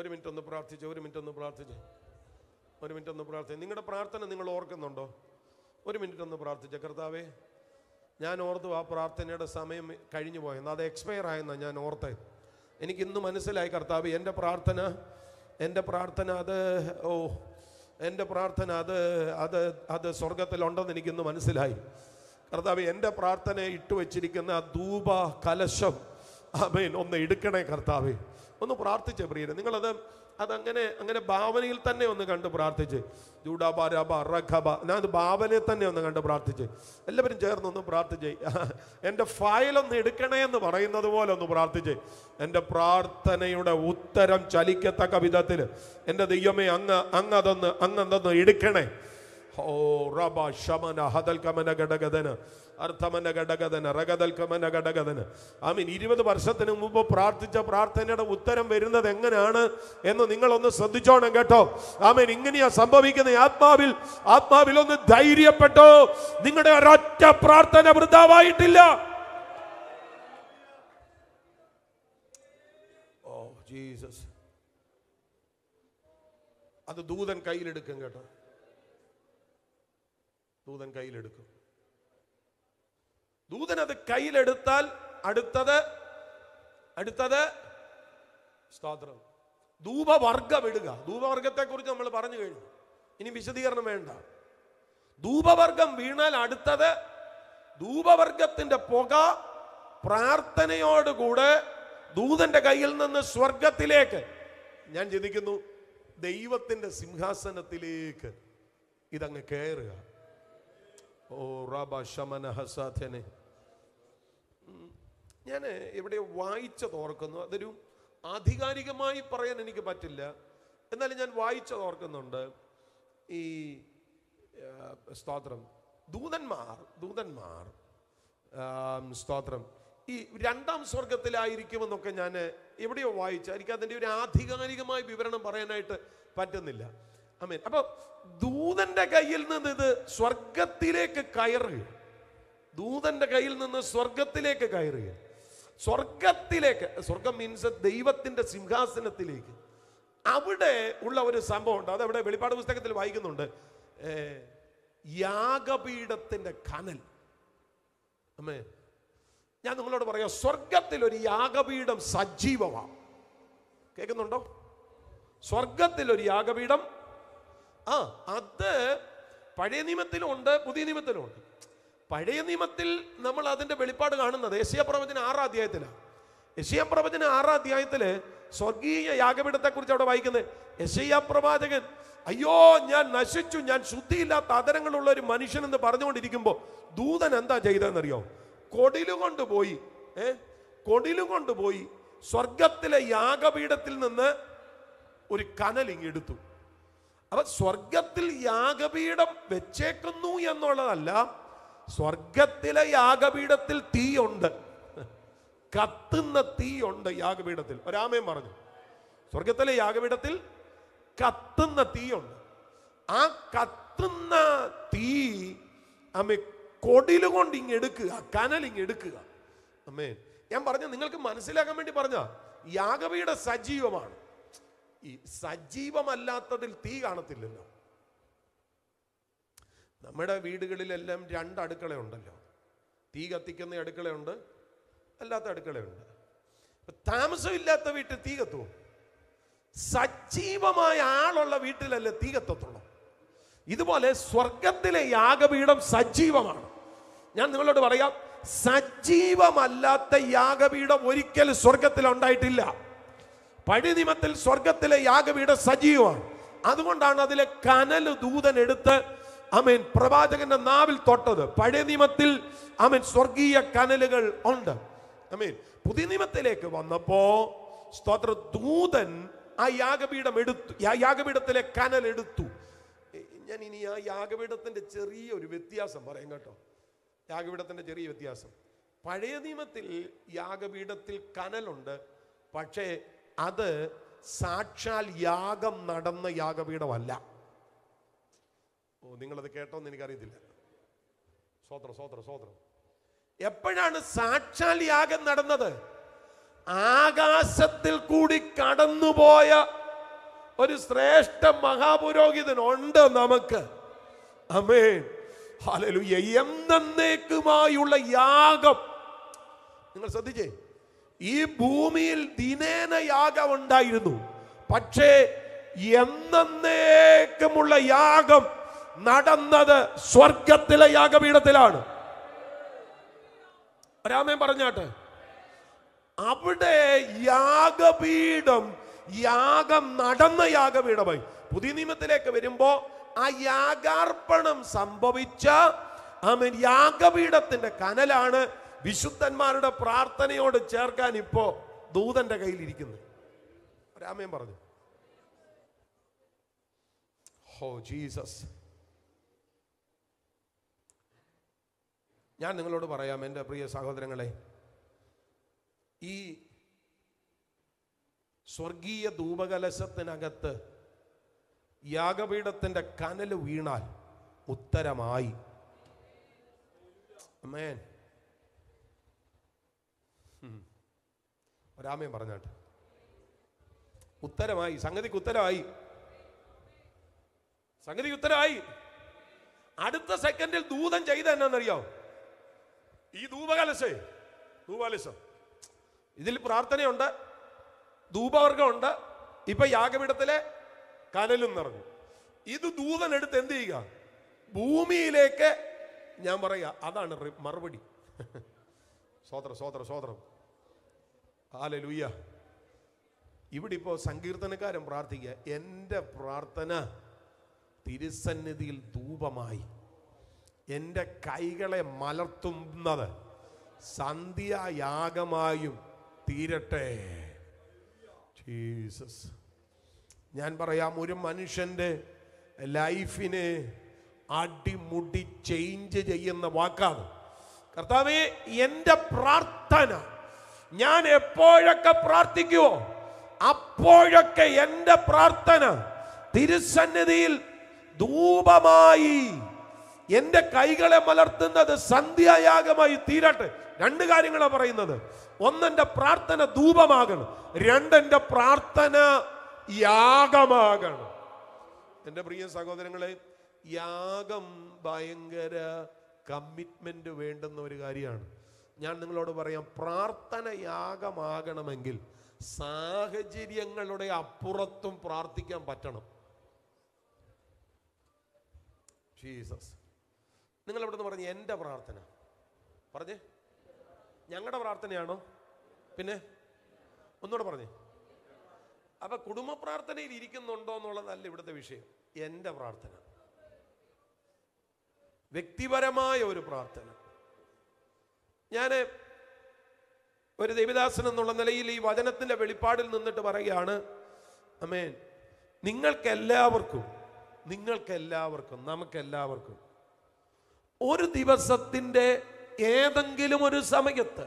ഒരു മിനിറ്റ് ഒന്ന് പ്രാർത്ഥിച്ചു ഒരു മിനിറ്റ് ഒന്ന് പ്രാർത്ഥിച്ചു ഒരു മിനിറ്റ് ഒന്ന് പ്രാർത്ഥിച്ചു നിങ്ങളുടെ പ്രാർത്ഥന നിങ്ങൾ ഓർക്കുന്നുണ്ടോ ഒരു മിനിറ്റ് ഒന്ന് പ്രാർത്ഥിച്ച കർത്താവേ ഞാൻ ഓർത്തു ആ പ്രാർത്ഥനയുടെ സമയം കഴിഞ്ഞു പോയെന്ന് അത് എക്സ്പയർ ആയെന്ന ഞാൻ ഓർത്തെ എനിക്ക് മനസ്സിലായി കർത്താവ് എൻ്റെ പ്രാർത്ഥന എൻ്റെ പ്രാർത്ഥന അത് ഓ എൻ്റെ പ്രാർത്ഥന അത് അത് അത് സ്വർഗത്തിലുണ്ടെന്ന് എനിക്കിന്ന് മനസ്സിലായി കർത്താവ് എൻ്റെ പ്രാർത്ഥനയെ ഇട്ടുവെച്ചിരിക്കുന്ന ആ ധൂപ കലശം അമേൻ ഒന്ന് എടുക്കണേ കർത്താവേ ഒന്ന് പ്രാർത്ഥിച്ച് പ്രിയരെ നിങ്ങളത് അതങ്ങനെ അങ്ങനെ ഭാവനയിൽ തന്നെ ഒന്ന് കണ്ട് പ്രാർത്ഥിച്ച് ജൂഡാബ രബ റഖബ ഞാൻ അത് ഭാവനയിൽ തന്നെ ഒന്ന് കണ്ട് പ്രാർത്ഥിച്ച് എല്ലാവരും ചേർന്ന് ഒന്ന് പ്രാർത്ഥിച്ച് എൻ്റെ ഫയലൊന്ന് എടുക്കണേ എന്ന് പറയുന്നത് പോലെ ഒന്ന് പ്രാർത്ഥിച്ച് എൻ്റെ പ്രാർത്ഥനയുടെ ഉത്തരം ചലിക്കത്തക്ക വിധത്തിൽ എൻ്റെ ദൈവമേ അങ്ങ് അങ്ങതൊന്ന് അങ്ങ് എന്തൊന്ന് എടുക്കണേ റബ ശമന ഹദൽ കമന ഘടകതന് അർത്ഥമന ഘടകതന് റഗതൽ കമന ഘടകതന് ആമീൻ ഇരുപത് വർഷത്തിന് മുമ്പ് പ്രാർത്ഥിച്ച പ്രാർത്ഥനയുടെ ഉത്തരം വരുന്നത് എങ്ങനെയാണ് എന്ന് നിങ്ങളൊന്ന് ശ്രദ്ധിച്ചോണം കേട്ടോ ആമീൻ ഇങ്ങനെയാ സംഭവിക്കുന്ന ആത്മാവിൽ ആത്മാവിൽ ഒന്ന് ധൈര്യപ്പെട്ടോ നിങ്ങളുടെ ഒരൊറ്റ പ്രാർത്ഥന വൃദ്ധാവായിട്ടില്ല ഓ ജീസസ് അത് ദൂതൻ കയ്യിലെടുക്കും കേട്ടോ ദൂതൻ കയ്യിലെടുക്കും ദൂതൻ അത് കയ്യിലെടുത്താൽ അടുത്തത് അടുത്തത് സ്തോത്രം ധൂപവർഗം ഇടുക കുറിച്ച് നമ്മൾ പറഞ്ഞു കഴിഞ്ഞു ഇനി വിശദീകരണം വേണ്ട ധൂപവർഗം വീണാൽ അടുത്തത് ധൂപവർഗത്തിന്റെ പുക പ്രാർത്ഥനയോടുകൂടെ ദൂതന്റെ കയ്യിൽ നിന്ന് സ്വർഗത്തിലേക്ക് ഞാൻ ചിന്തിക്കുന്നു ദൈവത്തിന്റെ സിംഹാസനത്തിലേക്ക് ഇതങ്ങ് കയറുക ഓ റാബ ഷമന ഹസാഥനെ ഞാൻ ഇവിടെ വായിച്ചത് ഓർക്കുന്നു അതൊരു ആധികാരികമായി പറയാൻ എനിക്ക് പറ്റില്ല എന്നാലും ഞാൻ വായിച്ചത് ഓർക്കുന്നുണ്ട് ഈ സ്തോത്രം ദൂതന്മാർ ദൂതന്മാർ സ്തോത്രം ഈ രണ്ടാം സ്വർഗത്തിലായിരിക്കുമെന്നൊക്കെ ഞാൻ എവിടെയോ വായിച്ചു അതിൻ്റെ ഒരു ആധികാരികമായ വിവരണം പറയാനായിട്ട് പറ്റുന്നില്ല അമീൻ അപ്പൊ ദൂതന്റെ കയ്യിൽ നിന്ന് ഇത് സ്വർഗത്തിലേക്ക് കയറുക ദൂതന്റെ കയ്യിൽ നിന്ന് സ്വർഗത്തിലേക്ക് കയറുക സ്വർഗത്തിലേക്ക് സ്വർഗം മീൻസ് ദൈവത്തിന്റെ സിംഹാസനത്തിലേക്ക് അവിടെ ഉള്ള ഒരു സംഭവമുണ്ട് അതവിടെ വെളിപ്പാട് പുസ്തകത്തിൽ വായിക്കുന്നുണ്ട് യാഗപീഠത്തിന്റെ കനൽ അമ്മേ ഞാൻ നിങ്ങളോട് പറയാം സ്വർഗത്തിൽ ഒരു യാഗപീഠം സജീവമാണ് കേൾക്കുന്നുണ്ടോ സ്വർഗത്തിൽ ഒരു യാഗപീഠം ആ അത് പഴയ ഉണ്ട് പുതിയ ഉണ്ട് പഴയ നിയമത്തിൽ നമ്മൾ അതിൻ്റെ വെളിപ്പാട് കാണുന്നത് യശിയ പ്രവചന ആറാം അധ്യായത്തിലാണ് യശിയ പ്രവചന ആറാം അധ്യായത്തിൽ സ്വർഗീയ യാഗപീഠത്തെക്കുറിച്ച് അവിടെ വായിക്കുന്നത് യശയ്യ പ്രവാചകൻ അയ്യോ ഞാൻ നശിച്ചു ഞാൻ ശുദ്ധിയില്ലാത്ത അതരങ്ങളുള്ള ഒരു മനുഷ്യനെന്ന് പറഞ്ഞുകൊണ്ടിരിക്കുമ്പോൾ ദൂതൻ എന്താ ചെയ്തതെന്നറിയോ കൊടിലുകൊണ്ട് പോയി ഏ കൊടിലുകൊണ്ട് പോയി സ്വർഗത്തിലെ യാഗപീഠത്തിൽ നിന്ന് ഒരു കനലിങ് എടുത്തു അപ്പൊ സ്വർഗത്തിൽ യാഗപീഠം വെച്ചേക്കുന്നു എന്നുള്ളതല്ല സ്വർഗത്തിലെ യാഗപീഠത്തിൽ തീയുണ്ട് കത്തുന്ന തീയുണ്ട് യാഗപീഠത്തിൽ ഒരാമയും പറഞ്ഞു സ്വർഗത്തിലെ യാഗപീഠത്തിൽ കത്തുന്ന തീയുണ്ട് ആ കത്തുന്ന തീ അമ്മേ കൊടിലുകൊണ്ട് ഇങ്ങ് എടുക്കുക കനൽ ഇങ്ങ് എടുക്കുക അമ്മേ ഞാൻ പറഞ്ഞ നിങ്ങൾക്ക് മനസ്സിലാക്കാൻ വേണ്ടി പറഞ്ഞ യാഗപീഠ സജീവമാണ് ഈ സജീവമല്ലാത്തതിൽ തീ കാണത്തില്ലല്ലോ നമ്മുടെ വീടുകളിലെല്ലാം രണ്ട് അടുക്കളയുണ്ടല്ലോ തീ കത്തിക്കുന്ന അടുക്കളയുണ്ട് അല്ലാത്ത അടുക്കളയുണ്ട് താമസമില്ലാത്ത വീട്ടിൽ തീ കത്തുമോ സജീവമായ ആളുള്ള വീട്ടിലല്ലേ തീ കത്തത്തുള്ളൂ ഇതുപോലെ സ്വർഗത്തിലെ യാഗപീഠം സജീവമാണ് ഞാൻ നിങ്ങളോട് പറയാം സജീവമല്ലാത്ത യാഗപീഠം ഒരിക്കലും സ്വർഗത്തിൽ ഉണ്ടായിട്ടില്ല പടിനിമത്തിൽ സ്വർഗത്തിലെ യാഗവീഠ സജീവമാണ് അതുകൊണ്ടാണ് അതിലെ കനൽ ദൂതൻ എടുത്ത് അമീൻ പ്രവാചകന്റെ നാവിൽ തൊട്ടത് പഴയ നിയമത്തിൽ അമീൻ സ്വർഗീയ കനലുകൾ ഉണ്ട് അമീൻ പുതിയ നിയമത്തിലേക്ക് വന്നപ്പോ സ്തോത്ര ദൂതൻ ആ യാഗപീഠം എടുത്തു യാഗപീഠത്തിലെ കനൽ എടുത്തു ഞാൻ ഇനി ആ യാഗപീഠത്തിന്റെ ഒരു വ്യത്യാസം പറയും കേട്ടോ യാഗപീഠത്തിന്റെ ചെറിയ വ്യത്യാസം പഴയ നിയമത്തിൽ യാഗപീഠത്തിൽ കനലുണ്ട് പക്ഷേ അത് സാക്ഷാൽ യാഗം നടന്ന യാഗപീഠമല്ല ഓ നിങ്ങളത് കേട്ടോന്ന് എനിക്കറിയത്തില്ല സ്വോത്രം സ്വോത്രം സ്വോത്രം എപ്പോഴാണ് സാക്ഷാൽ യാഗം നടന്നത് ആകാശത്തിൽ കൂടി കടന്നുപോയ ഒരു ശ്രേഷ്ഠ മഹാപുരോഹിതൻ ഉണ്ട് നമുക്ക് അമേ ഹാലലു എന്നേക്കുമായുള്ള യാഗം നിങ്ങൾ ശ്രദ്ധിച്ചേ ഈ ഭൂമിയിൽ ദിനേന യാഗം ഉണ്ടായിരുന്നു പക്ഷേ എന്നേക്കുമുള്ള യാഗം നടന്നത് സ്വർഗത്തിലെ യാഗപീഠത്തിലാണ് രാമൻ പറഞ്ഞാട്ടെ അവിടെ യാഗപീഠം യാഗം നടന്ന യാഗപീഠമായി പുതിയ നിയമത്തിലേക്ക് വരുമ്പോൾ ആ യാഗാർപ്പണം സംഭവിച്ച ആമൻ യാഗപീഠത്തിന്റെ കനലാണ് വിശുദ്ധന്മാരുടെ പ്രാർത്ഥനയോട് ചേർക്കാൻ ഇപ്പോ ദൂതന്റെ കയ്യിലിരിക്കുന്നു രാമയം പറഞ്ഞു ഹോ ജീസസ് ഞാൻ നിങ്ങളോട് പറയാം എൻ്റെ പ്രിയ സഹോദരങ്ങളെ ഈ സ്വർഗീയ ധൂപകലശത്തിനകത്ത് യാഗപീഠത്തിൻ്റെ കനൽ വീണാൽ ഉത്തരമായി മേൻ ഒരാമയും പറഞ്ഞാട്ട് ഉത്തരമായി സംഗതിക്ക് ഉത്തരമായി സംഗതി ഉത്തരമായി അടുത്ത സെക്കൻഡിൽ ദൂതം ചെയ്ത എന്നാന്നറിയാവോ ഈ ധൂപകലശേ ധൂപാലശം ഇതിൽ പ്രാർത്ഥനയുണ്ട് ധൂപവർഗമുണ്ട് ഇപ്പൊ യാഗപീഠത്തിലെ കനലും നിറഞ്ഞു ഇത് ദൂതൻ എടുത്ത് എന്ത് ചെയ്യുക ഭൂമിയിലേക്ക് ഞാൻ പറയുക അതാണ് മറുപടി സ്വോത്രം സ്വോത്രം സ്വോത്രം ഹാലലുയ്യ ഇവിടെ ഇപ്പോൾ സങ്കീർത്തനക്കാരൻ പ്രാർത്ഥിക്കുക എൻ്റെ പ്രാർത്ഥന തിരുസന്നിധിയിൽ ധൂപമായി എൻ്റെ കൈകളെ മലർത്തുന്നത് സന്ധ്യായാഗമായും തീരട്ടെ ജീസസ് ഞാൻ പറയാം ഒരു മനുഷ്യൻ്റെ ലൈഫിനെ അടിമുടി ചേഞ്ച് ചെയ്യുന്ന വാക്കാണ് കർത്താവേ എൻ്റെ പ്രാർത്ഥന ഞാൻ എപ്പോഴൊക്കെ പ്രാർത്ഥിക്കുവോ അപ്പോഴൊക്കെ എൻ്റെ പ്രാർത്ഥന തിരുസന്നിധിയിൽ ധൂപമായി എൻ്റെ കൈകളെ മലർത്തുന്നത് സന്ധ്യായാഗമായി തീരട്ടെ രണ്ട് കാര്യങ്ങളാണ് പറയുന്നത് ഒന്നെൻ്റെ പ്രാർത്ഥന ധൂപമാകണം രണ്ടെൻ്റെ പ്രാർത്ഥന യാഗമാകണം എൻ്റെ പ്രിയ സഹോദരങ്ങളെ യാഗം ഭയങ്കര കമ്മിറ്റ്മെൻ്റ് വേണ്ടുന്ന ഒരു കാര്യമാണ് ഞാൻ നിങ്ങളോട് പറയാം പ്രാർത്ഥനയാകമാകണമെങ്കിൽ സാഹചര്യങ്ങളുടെ അപ്പുറത്തും പ്രാർത്ഥിക്കാൻ പറ്റണം ജീസസ് നിങ്ങൾ ഇവിടുന്ന് പറഞ്ഞു എൻ്റെ പ്രാർത്ഥന പറഞ്ഞേ ഞങ്ങളുടെ പ്രാർത്ഥനയാണോ പിന്നെ ഒന്നുകൂടെ പറഞ്ഞേ അപ്പൊ കുടുംബ പ്രാർത്ഥനയിൽ ഇരിക്കുന്നുണ്ടോ എന്നുള്ളതല്ല ഇവിടുത്തെ വിഷയം എൻ്റെ പ്രാർത്ഥന വ്യക്തിപരമായ ഒരു പ്രാർത്ഥന ഞാൻ ഒരു ദേവിദാസൻ എന്നുള്ള നിലയിൽ ഈ വചനത്തിൻ്റെ വെളിപ്പാടിൽ നിന്നിട്ട് പറയുകയാണ് അമേൻ നിങ്ങൾക്കെല്ലാവർക്കും നിങ്ങൾക്കെല്ലാവർക്കും നമുക്കെല്ലാവർക്കും ഒരു ദിവസത്തിൻ്റെ ഏതെങ്കിലും ഒരു സമയത്ത്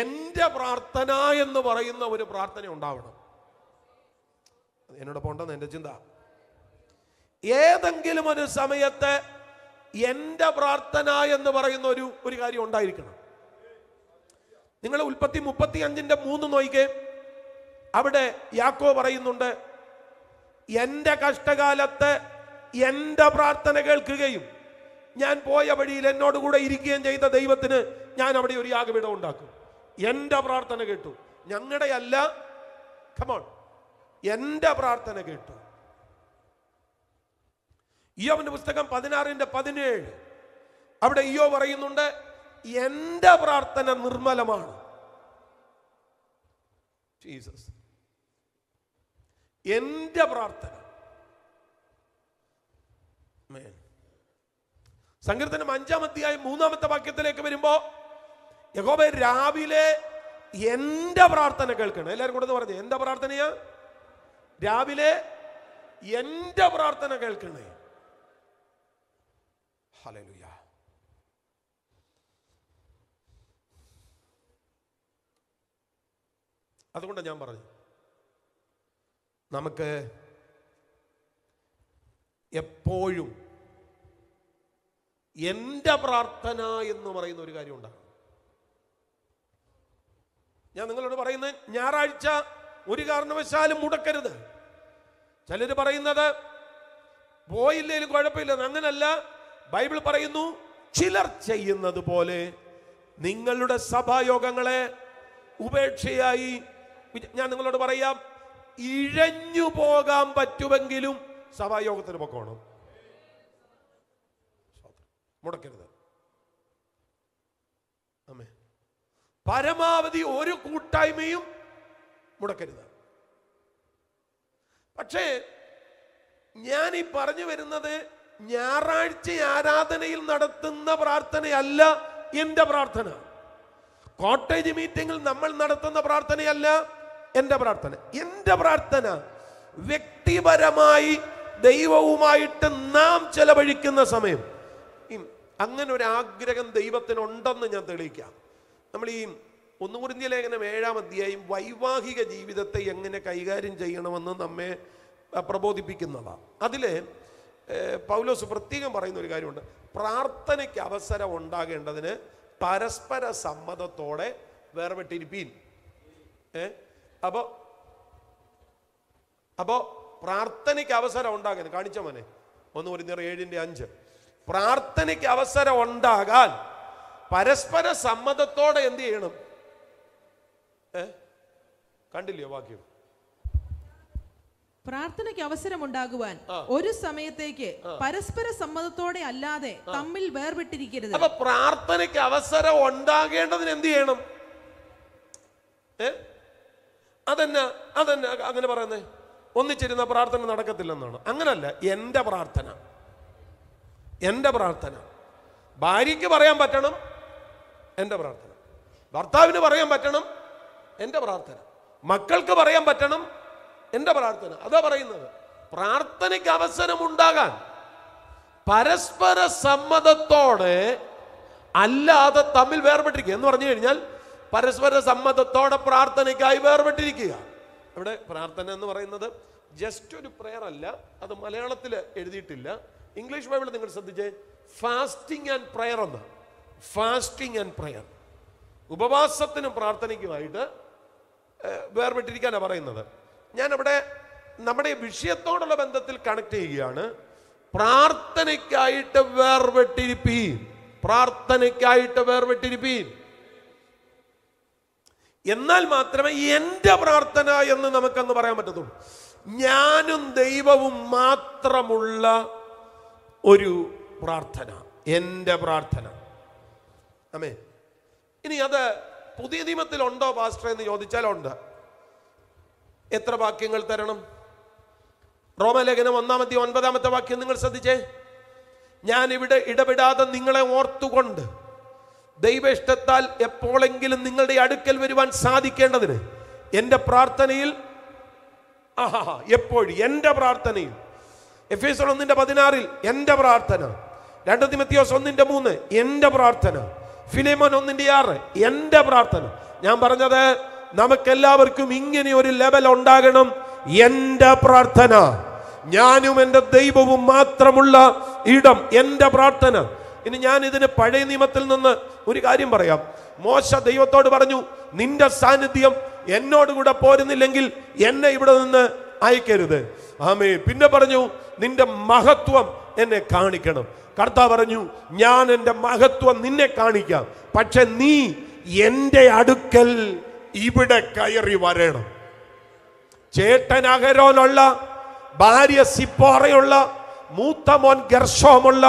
എൻ്റെ പ്രാർത്ഥന എന്ന് പറയുന്ന ഒരു പ്രാർത്ഥന ഉണ്ടാവണം എന്നോടൊപ്പം ഉണ്ടെന്ന് എൻ്റെ ചിന്ത ഏതെങ്കിലും ഒരു സമയത്ത് എൻ്റെ പ്രാർത്ഥന എന്ന് പറയുന്ന ഒരു ഒരു കാര്യം ഉണ്ടായിരിക്കണം നിങ്ങൾ ഉൽപ്പത്തി മുപ്പത്തി അഞ്ചിൻ്റെ മൂന്ന് നോയിക്കേ അവിടെ യാക്കോ പറയുന്നുണ്ട് എൻ്റെ കഷ്ടകാലത്ത് എൻ്റെ പ്രാർത്ഥന കേൾക്കുകയും ഞാൻ പോയ വഴിയിൽ എന്നോട് കൂടെ ഇരിക്കുകയും ചെയ്ത ദൈവത്തിന് ഞാൻ അവിടെ ഒരു യാഗപീഠം ഉണ്ടാക്കും എൻ്റെ പ്രാർത്ഥന കേട്ടു ഞങ്ങളുടെ അല്ല കമോൺ എൻ്റെ പ്രാർത്ഥന കേട്ടു ഇയോവിൻ്റെ പുസ്തകം പതിനാറിന്റെ പതിനേഴ് അവിടെ ഇയോ പറയുന്നുണ്ട് എൻ്റെ പ്രാർത്ഥന നിർമ്മലമാണ് ജീസസ് എൻ്റെ പ്രാർത്ഥന സങ്കീർത്തനം അഞ്ചാം അധ്യായം മൂന്നാമത്തെ വാക്യത്തിലേക്ക് വരുമ്പോൾ യഹോബ രാവിലെ എൻ്റെ പ്രാർത്ഥന കേൾക്കണം എല്ലാവരും കൂടെ പറഞ്ഞു എന്റെ പ്രാർത്ഥനയാ രാവിലെ എൻ്റെ പ്രാർത്ഥന കേൾക്കണേ ഹലലുയ അതുകൊണ്ട് ഞാൻ പറഞ്ഞു നമുക്ക് എപ്പോഴും എന്റെ പ്രാർത്ഥന എന്ന് പറയുന്ന ഒരു കാര്യം ഉണ്ടാകും ഞാൻ നിങ്ങളോട് പറയുന്നത് ഞായറാഴ്ച ഒരു കാരണവശാലും മുടക്കരുത് ചിലർ പറയുന്നത് പോയില്ലേലും കുഴപ്പമില്ല അങ്ങനല്ല ബൈബിൾ പറയുന്നു ചിലർ ചെയ്യുന്നത് പോലെ നിങ്ങളുടെ സഭായോഗങ്ങളെ ഉപേക്ഷയായി ഞാൻ നിങ്ങളോട് പറയാം ഇഴഞ്ഞു പോകാൻ പറ്റുമെങ്കിലും സഭായോഗത്തിന് പൊക്കോണം മുടക്കരുത് അമ്മേ പരമാവധി ഒരു കൂട്ടായ്മയും മുടക്കരുത് പക്ഷേ ഞാൻ ഈ പറഞ്ഞു വരുന്നത് ഞായറാഴ്ച ആരാധനയിൽ നടത്തുന്ന പ്രാർത്ഥനയല്ല എൻ്റെ പ്രാർത്ഥന കോട്ടേജ് മീറ്റിംഗിൽ നമ്മൾ നടത്തുന്ന പ്രാർത്ഥനയല്ല എൻ്റെ പ്രാർത്ഥന എൻ്റെ പ്രാർത്ഥന വ്യക്തിപരമായി ദൈവവുമായിട്ട് നാം ചെലവഴിക്കുന്ന സമയം അങ്ങനെ ഒരു ആഗ്രഹം ദൈവത്തിനുണ്ടെന്ന് ഞാൻ തെളിയിക്കാം നമ്മൾ ഈ ഒന്നുകുറിഞ്ഞ ലേഖനം ഏഴാം അധ്യായം വൈവാഹിക ജീവിതത്തെ എങ്ങനെ കൈകാര്യം ചെയ്യണമെന്ന് നമ്മെ പ്രബോധിപ്പിക്കുന്നതാണ് അതിലെ പൗലോസ് പ്രത്യേകം പറയുന്ന ഒരു കാര്യമുണ്ട് പ്രാർത്ഥനയ്ക്ക് അവസരം ഉണ്ടാകേണ്ടതിന് പരസ്പര സമ്മതത്തോടെ വേർപെട്ടിരിപ്പീൻ ഏ അപ്പോൾ അപ്പോൾ പ്രാർത്ഥനയ്ക്ക് അവസരം ഉണ്ടാകുന്നത് കാണിച്ച മോനെ ഒന്ന് പറയുന്ന ഏഴിന്റെ അഞ്ച് പ്രാർത്ഥനയ്ക്ക് അവസരം ഉണ്ടാകാൻ പരസ്പര സമ്മതത്തോടെ എന്ത് ചെയ്യണം ഏ കണ്ടില്ലയോ വാക്യം പ്രാർത്ഥനയ്ക്ക് അവസരമുണ്ടാകുവാൻ ഒരു സമയത്തേക്ക് പരസ്പര സമ്മതത്തോടെ അല്ലാതെ തമ്മിൽ വേർപെട്ടിരിക്കരുത് അപ്പൊ പ്രാർത്ഥനയ്ക്ക് അവസരം ഉണ്ടാകേണ്ടതിന് എന്ത് ചെയ്യണം അതെന്നെ അതെന്നെ അങ്ങനെ പറയുന്നേ ഒന്നിച്ചിരുന്ന പ്രാർത്ഥന നടക്കത്തില്ലെന്നാണ് അങ്ങനല്ല എന്റെ പ്രാർത്ഥന എന്റെ പ്രാർത്ഥന ഭാര്യയ്ക്ക് പറയാൻ പറ്റണം എന്റെ പ്രാർത്ഥന ഭർത്താവിന് പറയാൻ പറ്റണം എന്റെ പ്രാർത്ഥന മക്കൾക്ക് പറയാൻ പറ്റണം എൻ്റെ പ്രാർത്ഥന അതാ പറയുന്നത് പ്രാർത്ഥനയ്ക്ക് അവസരമുണ്ടാകാൻ പരസ്പര സമ്മതത്തോടെ അല്ലാതെ തമ്മിൽ വേർപെട്ടിരിക്കുക എന്ന് പറഞ്ഞു കഴിഞ്ഞാൽ പരസ്പര സമ്മതത്തോടെ പ്രാർത്ഥനയ്ക്കായി വേർപെട്ടിരിക്കുക ഇവിടെ പ്രാർത്ഥന എന്ന് പറയുന്നത് ജസ്റ്റ് ഒരു പ്രെയർ അല്ല അത് മലയാളത്തിൽ എഴുതിയിട്ടില്ല ഇംഗ്ലീഷ് ബൈബിൾ നിങ്ങൾ ശ്രദ്ധിച്ചേ ഫാസ്റ്റിംഗ് ആൻഡ് പ്രെയർ എന്ന് ഫാസ്റ്റിംഗ് ആൻഡ് പ്രെയർ ഉപവാസത്തിനും പ്രാർത്ഥനയ്ക്കുമായിട്ട് വേർപെട്ടിരിക്കാനാണ് പറയുന്നത് ഞാൻ അവിടെ നമ്മുടെ വിഷയത്തോടുള്ള ബന്ധത്തിൽ കണക്ട് ചെയ്യുകയാണ് പ്രാർത്ഥനയ്ക്കായിട്ട് വേർവെട്ടിരിപ്പീൻ പ്രാർത്ഥനയ്ക്കായിട്ട് വേർവെട്ടിരിപ്പീൻ എന്നാൽ മാത്രമേ എൻ്റെ പ്രാർത്ഥന എന്ന് നമുക്കന്ന് പറയാൻ പറ്റത്തുള്ളൂ ഞാനും ദൈവവും മാത്രമുള്ള ഒരു പ്രാർത്ഥന എൻ്റെ പ്രാർത്ഥന അമേ ഇനി അത് പുതിയ ഉണ്ടോ പാസ്റ്റർ എന്ന് ചോദിച്ചാലുണ്ട് എത്ര വാക്യങ്ങൾ തരണം റോമലേഖനം ഒന്നാമത്തെ ഒൻപതാമത്തെ വാക്യം നിങ്ങൾ ശ്രദ്ധിച്ചേ ഞാൻ ഇവിടെ ഇടപെടാതെ നിങ്ങളെ ഓർത്തുകൊണ്ട് ദൈവ ഇഷ്ടത്താൽ എപ്പോഴെങ്കിലും നിങ്ങളുടെ അടുക്കൽ വരുവാൻ സാധിക്കേണ്ടതിന് എൻ്റെ പ്രാർത്ഥനയിൽ ആഹാ എപ്പോഴും എൻ്റെ പ്രാർത്ഥനയിൽ എഫ് എസ് ഒന്നിൻ്റെ പതിനാറിൽ എൻ്റെ പ്രാർത്ഥന രണ്ട് തിമത്തിയോസ് ഒന്നിൻ്റെ മൂന്ന് എൻ്റെ പ്രാർത്ഥന ഫിലിമോൻ ഒന്നിൻ്റെ ആറ് എൻ്റെ പ്രാർത്ഥന ഞാൻ പറഞ്ഞത് നമുക്കെല്ലാവർക്കും ഇങ്ങനെ ഒരു ലെവൽ ഉണ്ടാകണം എൻ്റെ പ്രാർത്ഥന ഞാനും എൻ്റെ ദൈവവും മാത്രമുള്ള ഇടം എൻ്റെ പ്രാർത്ഥന ഇനി ഞാൻ ഇതിന് പഴയ നിയമത്തിൽ നിന്ന് ഒരു കാര്യം പറയാം മോശ ദൈവത്തോട് പറഞ്ഞു നിന്റെ സാന്നിധ്യം എന്നോടുകൂടെ പോരുന്നില്ലെങ്കിൽ എന്നെ ഇവിടെ നിന്ന് അയക്കരുത് ആമേ പിന്നെ പറഞ്ഞു നിന്റെ മഹത്വം എന്നെ കാണിക്കണം കർത്താവ് പറഞ്ഞു ഞാൻ എൻ്റെ മഹത്വം നിന്നെ കാണിക്കാം പക്ഷെ നീ എൻ്റെ അടുക്കൽ ഇവിടെ കയറി വരണം ചേട്ടൻ ഭാര്യ സിപ്പോറയുള്ള മൂത്ത മോൻ ഗർഷോമുള്ള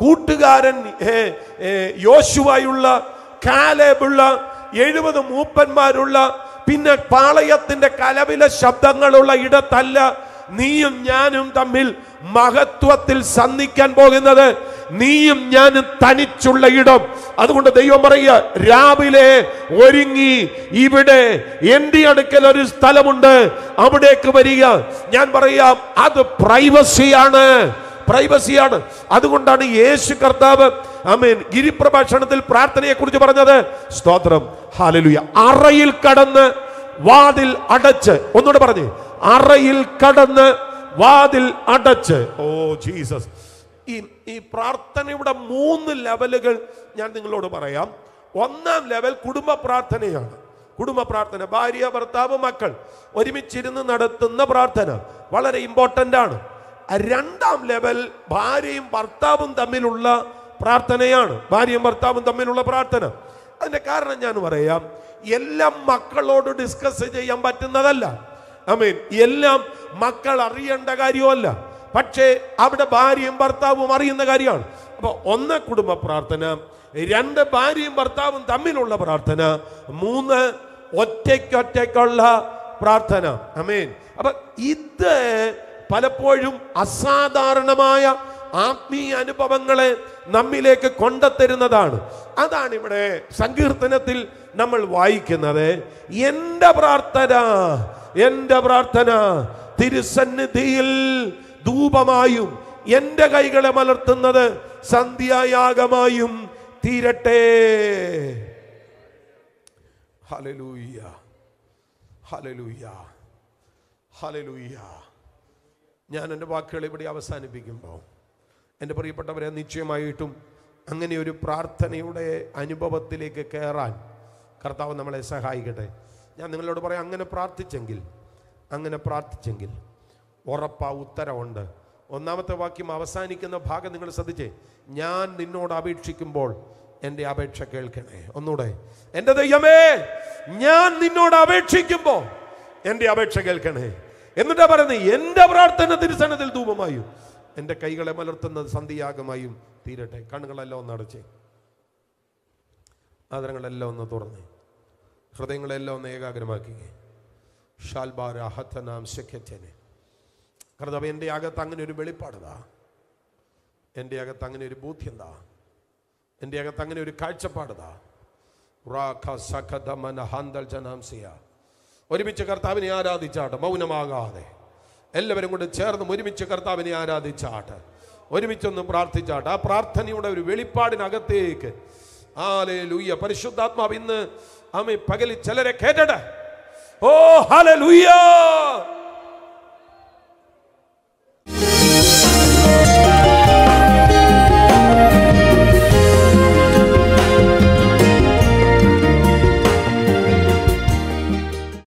കൂട്ടുകാരൻ യോശുവായുള്ള കാലേബുള്ള എഴുപത് മൂപ്പന്മാരുള്ള പിന്നെ പാളയത്തിന്റെ കലവിലെ ശബ്ദങ്ങളുള്ള ഇടത്തല്ല നീയും ഞാനും തമ്മിൽ മഹത്വത്തിൽ സന്ധിക്കാൻ പോകുന്നത് നീയും ഞാനും തനിച്ചുള്ള ഇടം അതുകൊണ്ട് ദൈവം പറയുക രാവിലെ ഒരുങ്ങി ഇവിടെ എന്റെ അടുക്കൽ ഒരു സ്ഥലമുണ്ട് അവിടേക്ക് വരിക ഞാൻ പറയാം അത് പ്രൈവസിയാണ് പ്രൈവസിയാണ് അതുകൊണ്ടാണ് യേശു കർത്താവ് അമീൻ ഗിരിപ്രഭാഷണത്തിൽ പ്രാർത്ഥനയെ കുറിച്ച് പറഞ്ഞത് സ്തോത്രം ഹാലലുയ അറയിൽ കടന്ന് വാതിൽ അടച്ച് ഒന്നുകൂടെ പറഞ്ഞേ അറയിൽ കടന്ന് വാതിൽ അടച്ച് ഓ ജീസസ് ഈ ഈ പ്രാർത്ഥനയുടെ മൂന്ന് ലെവലുകൾ ഞാൻ നിങ്ങളോട് പറയാം ഒന്നാം ലെവൽ കുടുംബ പ്രാർത്ഥനയാണ് കുടുംബ പ്രാർത്ഥന ഭാര്യ ഭർത്താവ് മക്കൾ ഒരുമിച്ചിരുന്ന് നടത്തുന്ന പ്രാർത്ഥന വളരെ ഇമ്പോർട്ടൻ്റ് ആണ് രണ്ടാം ലെവൽ ഭാര്യയും ഭർത്താവും തമ്മിലുള്ള പ്രാർത്ഥനയാണ് ഭാര്യയും ഭർത്താവും തമ്മിലുള്ള പ്രാർത്ഥന അതിൻ്റെ കാരണം ഞാൻ പറയാം എല്ലാം മക്കളോട് ഡിസ്കസ് ചെയ്യാൻ പറ്റുന്നതല്ല ഐ മീൻ എല്ലാം മക്കൾ അറിയേണ്ട കാര്യമല്ല പക്ഷേ അവിടെ ഭാര്യയും ഭർത്താവും അറിയുന്ന കാര്യമാണ് അപ്പോൾ ഒന്ന് കുടുംബ പ്രാർത്ഥന രണ്ട് ഭാര്യയും ഭർത്താവും തമ്മിലുള്ള പ്രാർത്ഥന മൂന്ന് ഒറ്റയ്ക്കൊറ്റയ്ക്കുള്ള പ്രാർത്ഥന അമേൻ അപ്പൊ ഇത് പലപ്പോഴും അസാധാരണമായ ആത്മീയ അനുഭവങ്ങളെ നമ്മിലേക്ക് കൊണ്ടെത്തരുന്നതാണ് അതാണ് ഇവിടെ സങ്കീർത്തനത്തിൽ നമ്മൾ വായിക്കുന്നത് എൻ്റെ പ്രാർത്ഥന എൻ്റെ പ്രാർത്ഥന തിരുസന്നിധിയിൽ ധൂപമായും എൻ്റെ കൈകളെ മലർത്തുന്നത് സന്ധ്യായാഗമായും തീരട്ടെ ഹലലൂയ്യ ഹലലൂയ്യ ഹലലൂയ്യ ഞാൻ എൻ്റെ വാക്കുകൾ ഇവിടെ അവസാനിപ്പിക്കുമ്പോൾ എൻ്റെ പ്രിയപ്പെട്ടവരെ നിശ്ചയമായിട്ടും അങ്ങനെ ഒരു പ്രാർത്ഥനയുടെ അനുഭവത്തിലേക്ക് കയറാൻ കർത്താവ് നമ്മളെ സഹായിക്കട്ടെ ഞാൻ നിങ്ങളോട് പറയാം അങ്ങനെ പ്രാർത്ഥിച്ചെങ്കിൽ അങ്ങനെ പ്രാർത്ഥിച്ചെങ്കിൽ ഉറപ്പ ഉത്തരവുണ്ട് ഒന്നാമത്തെ വാക്യം അവസാനിക്കുന്ന ഭാഗം നിങ്ങൾ ശ്രദ്ധിച്ചേ ഞാൻ നിന്നോട് അപേക്ഷിക്കുമ്പോൾ എൻ്റെ അപേക്ഷ കേൾക്കണേ ഒന്നുകൂടെ എൻ്റെ ദൈവമേ ഞാൻ നിന്നോട് അപേക്ഷിക്കുമ്പോൾ എൻ്റെ അപേക്ഷ കേൾക്കണേ എന്നിട്ടാ പറയുന്നത് എൻ്റെ പ്രാർത്ഥന തിരുസനത്തിൽ ധൂപമായും എൻ്റെ കൈകളെ മലർത്തുന്നത് സന്ധിയാഗമായും തീരട്ടെ കണ്ണുകളെല്ലാം ഒന്ന് അടച്ചേ ആദരങ്ങളെല്ലാം ഒന്ന് തുറന്നേ ഹൃദയങ്ങളെല്ലാം ഒന്ന് ഏകാഗ്രമാക്കിയേ ഷാൽബാര ഹത്തനാം ശഖ്യനെ കർത്താവ് എൻ്റെ അകത്ത് അങ്ങനെ ഒരു വെളിപ്പാടതാ എൻ്റെ അകത്ത് അങ്ങനെ ഒരു ബോധ്യന്താ എൻ്റെ അകത്ത് അങ്ങനെ ഒരു കാഴ്ചപ്പാടതാ ഒരുമിച്ച് കർത്താവിനെ ആരാധിച്ചാട്ട് മൗനമാകാതെ എല്ലാവരും കൊണ്ട് ചേർന്ന് ഒരുമിച്ച് കർത്താവിനെ ആരാധിച്ചാട്ട് ഒരുമിച്ചൊന്ന് പ്രാർത്ഥിച്ചാട്ട് ആ പ്രാർത്ഥനയുടെ ഒരു വെളിപ്പാടിനകത്തേക്ക് ആലേ ലൂയ്യ പരിശുദ്ധാത്മാവ് ഇന്ന് അമ്മ പകലിൽ ചിലരെ കേട്ടട ഓ ഹാല ലൂയ്യ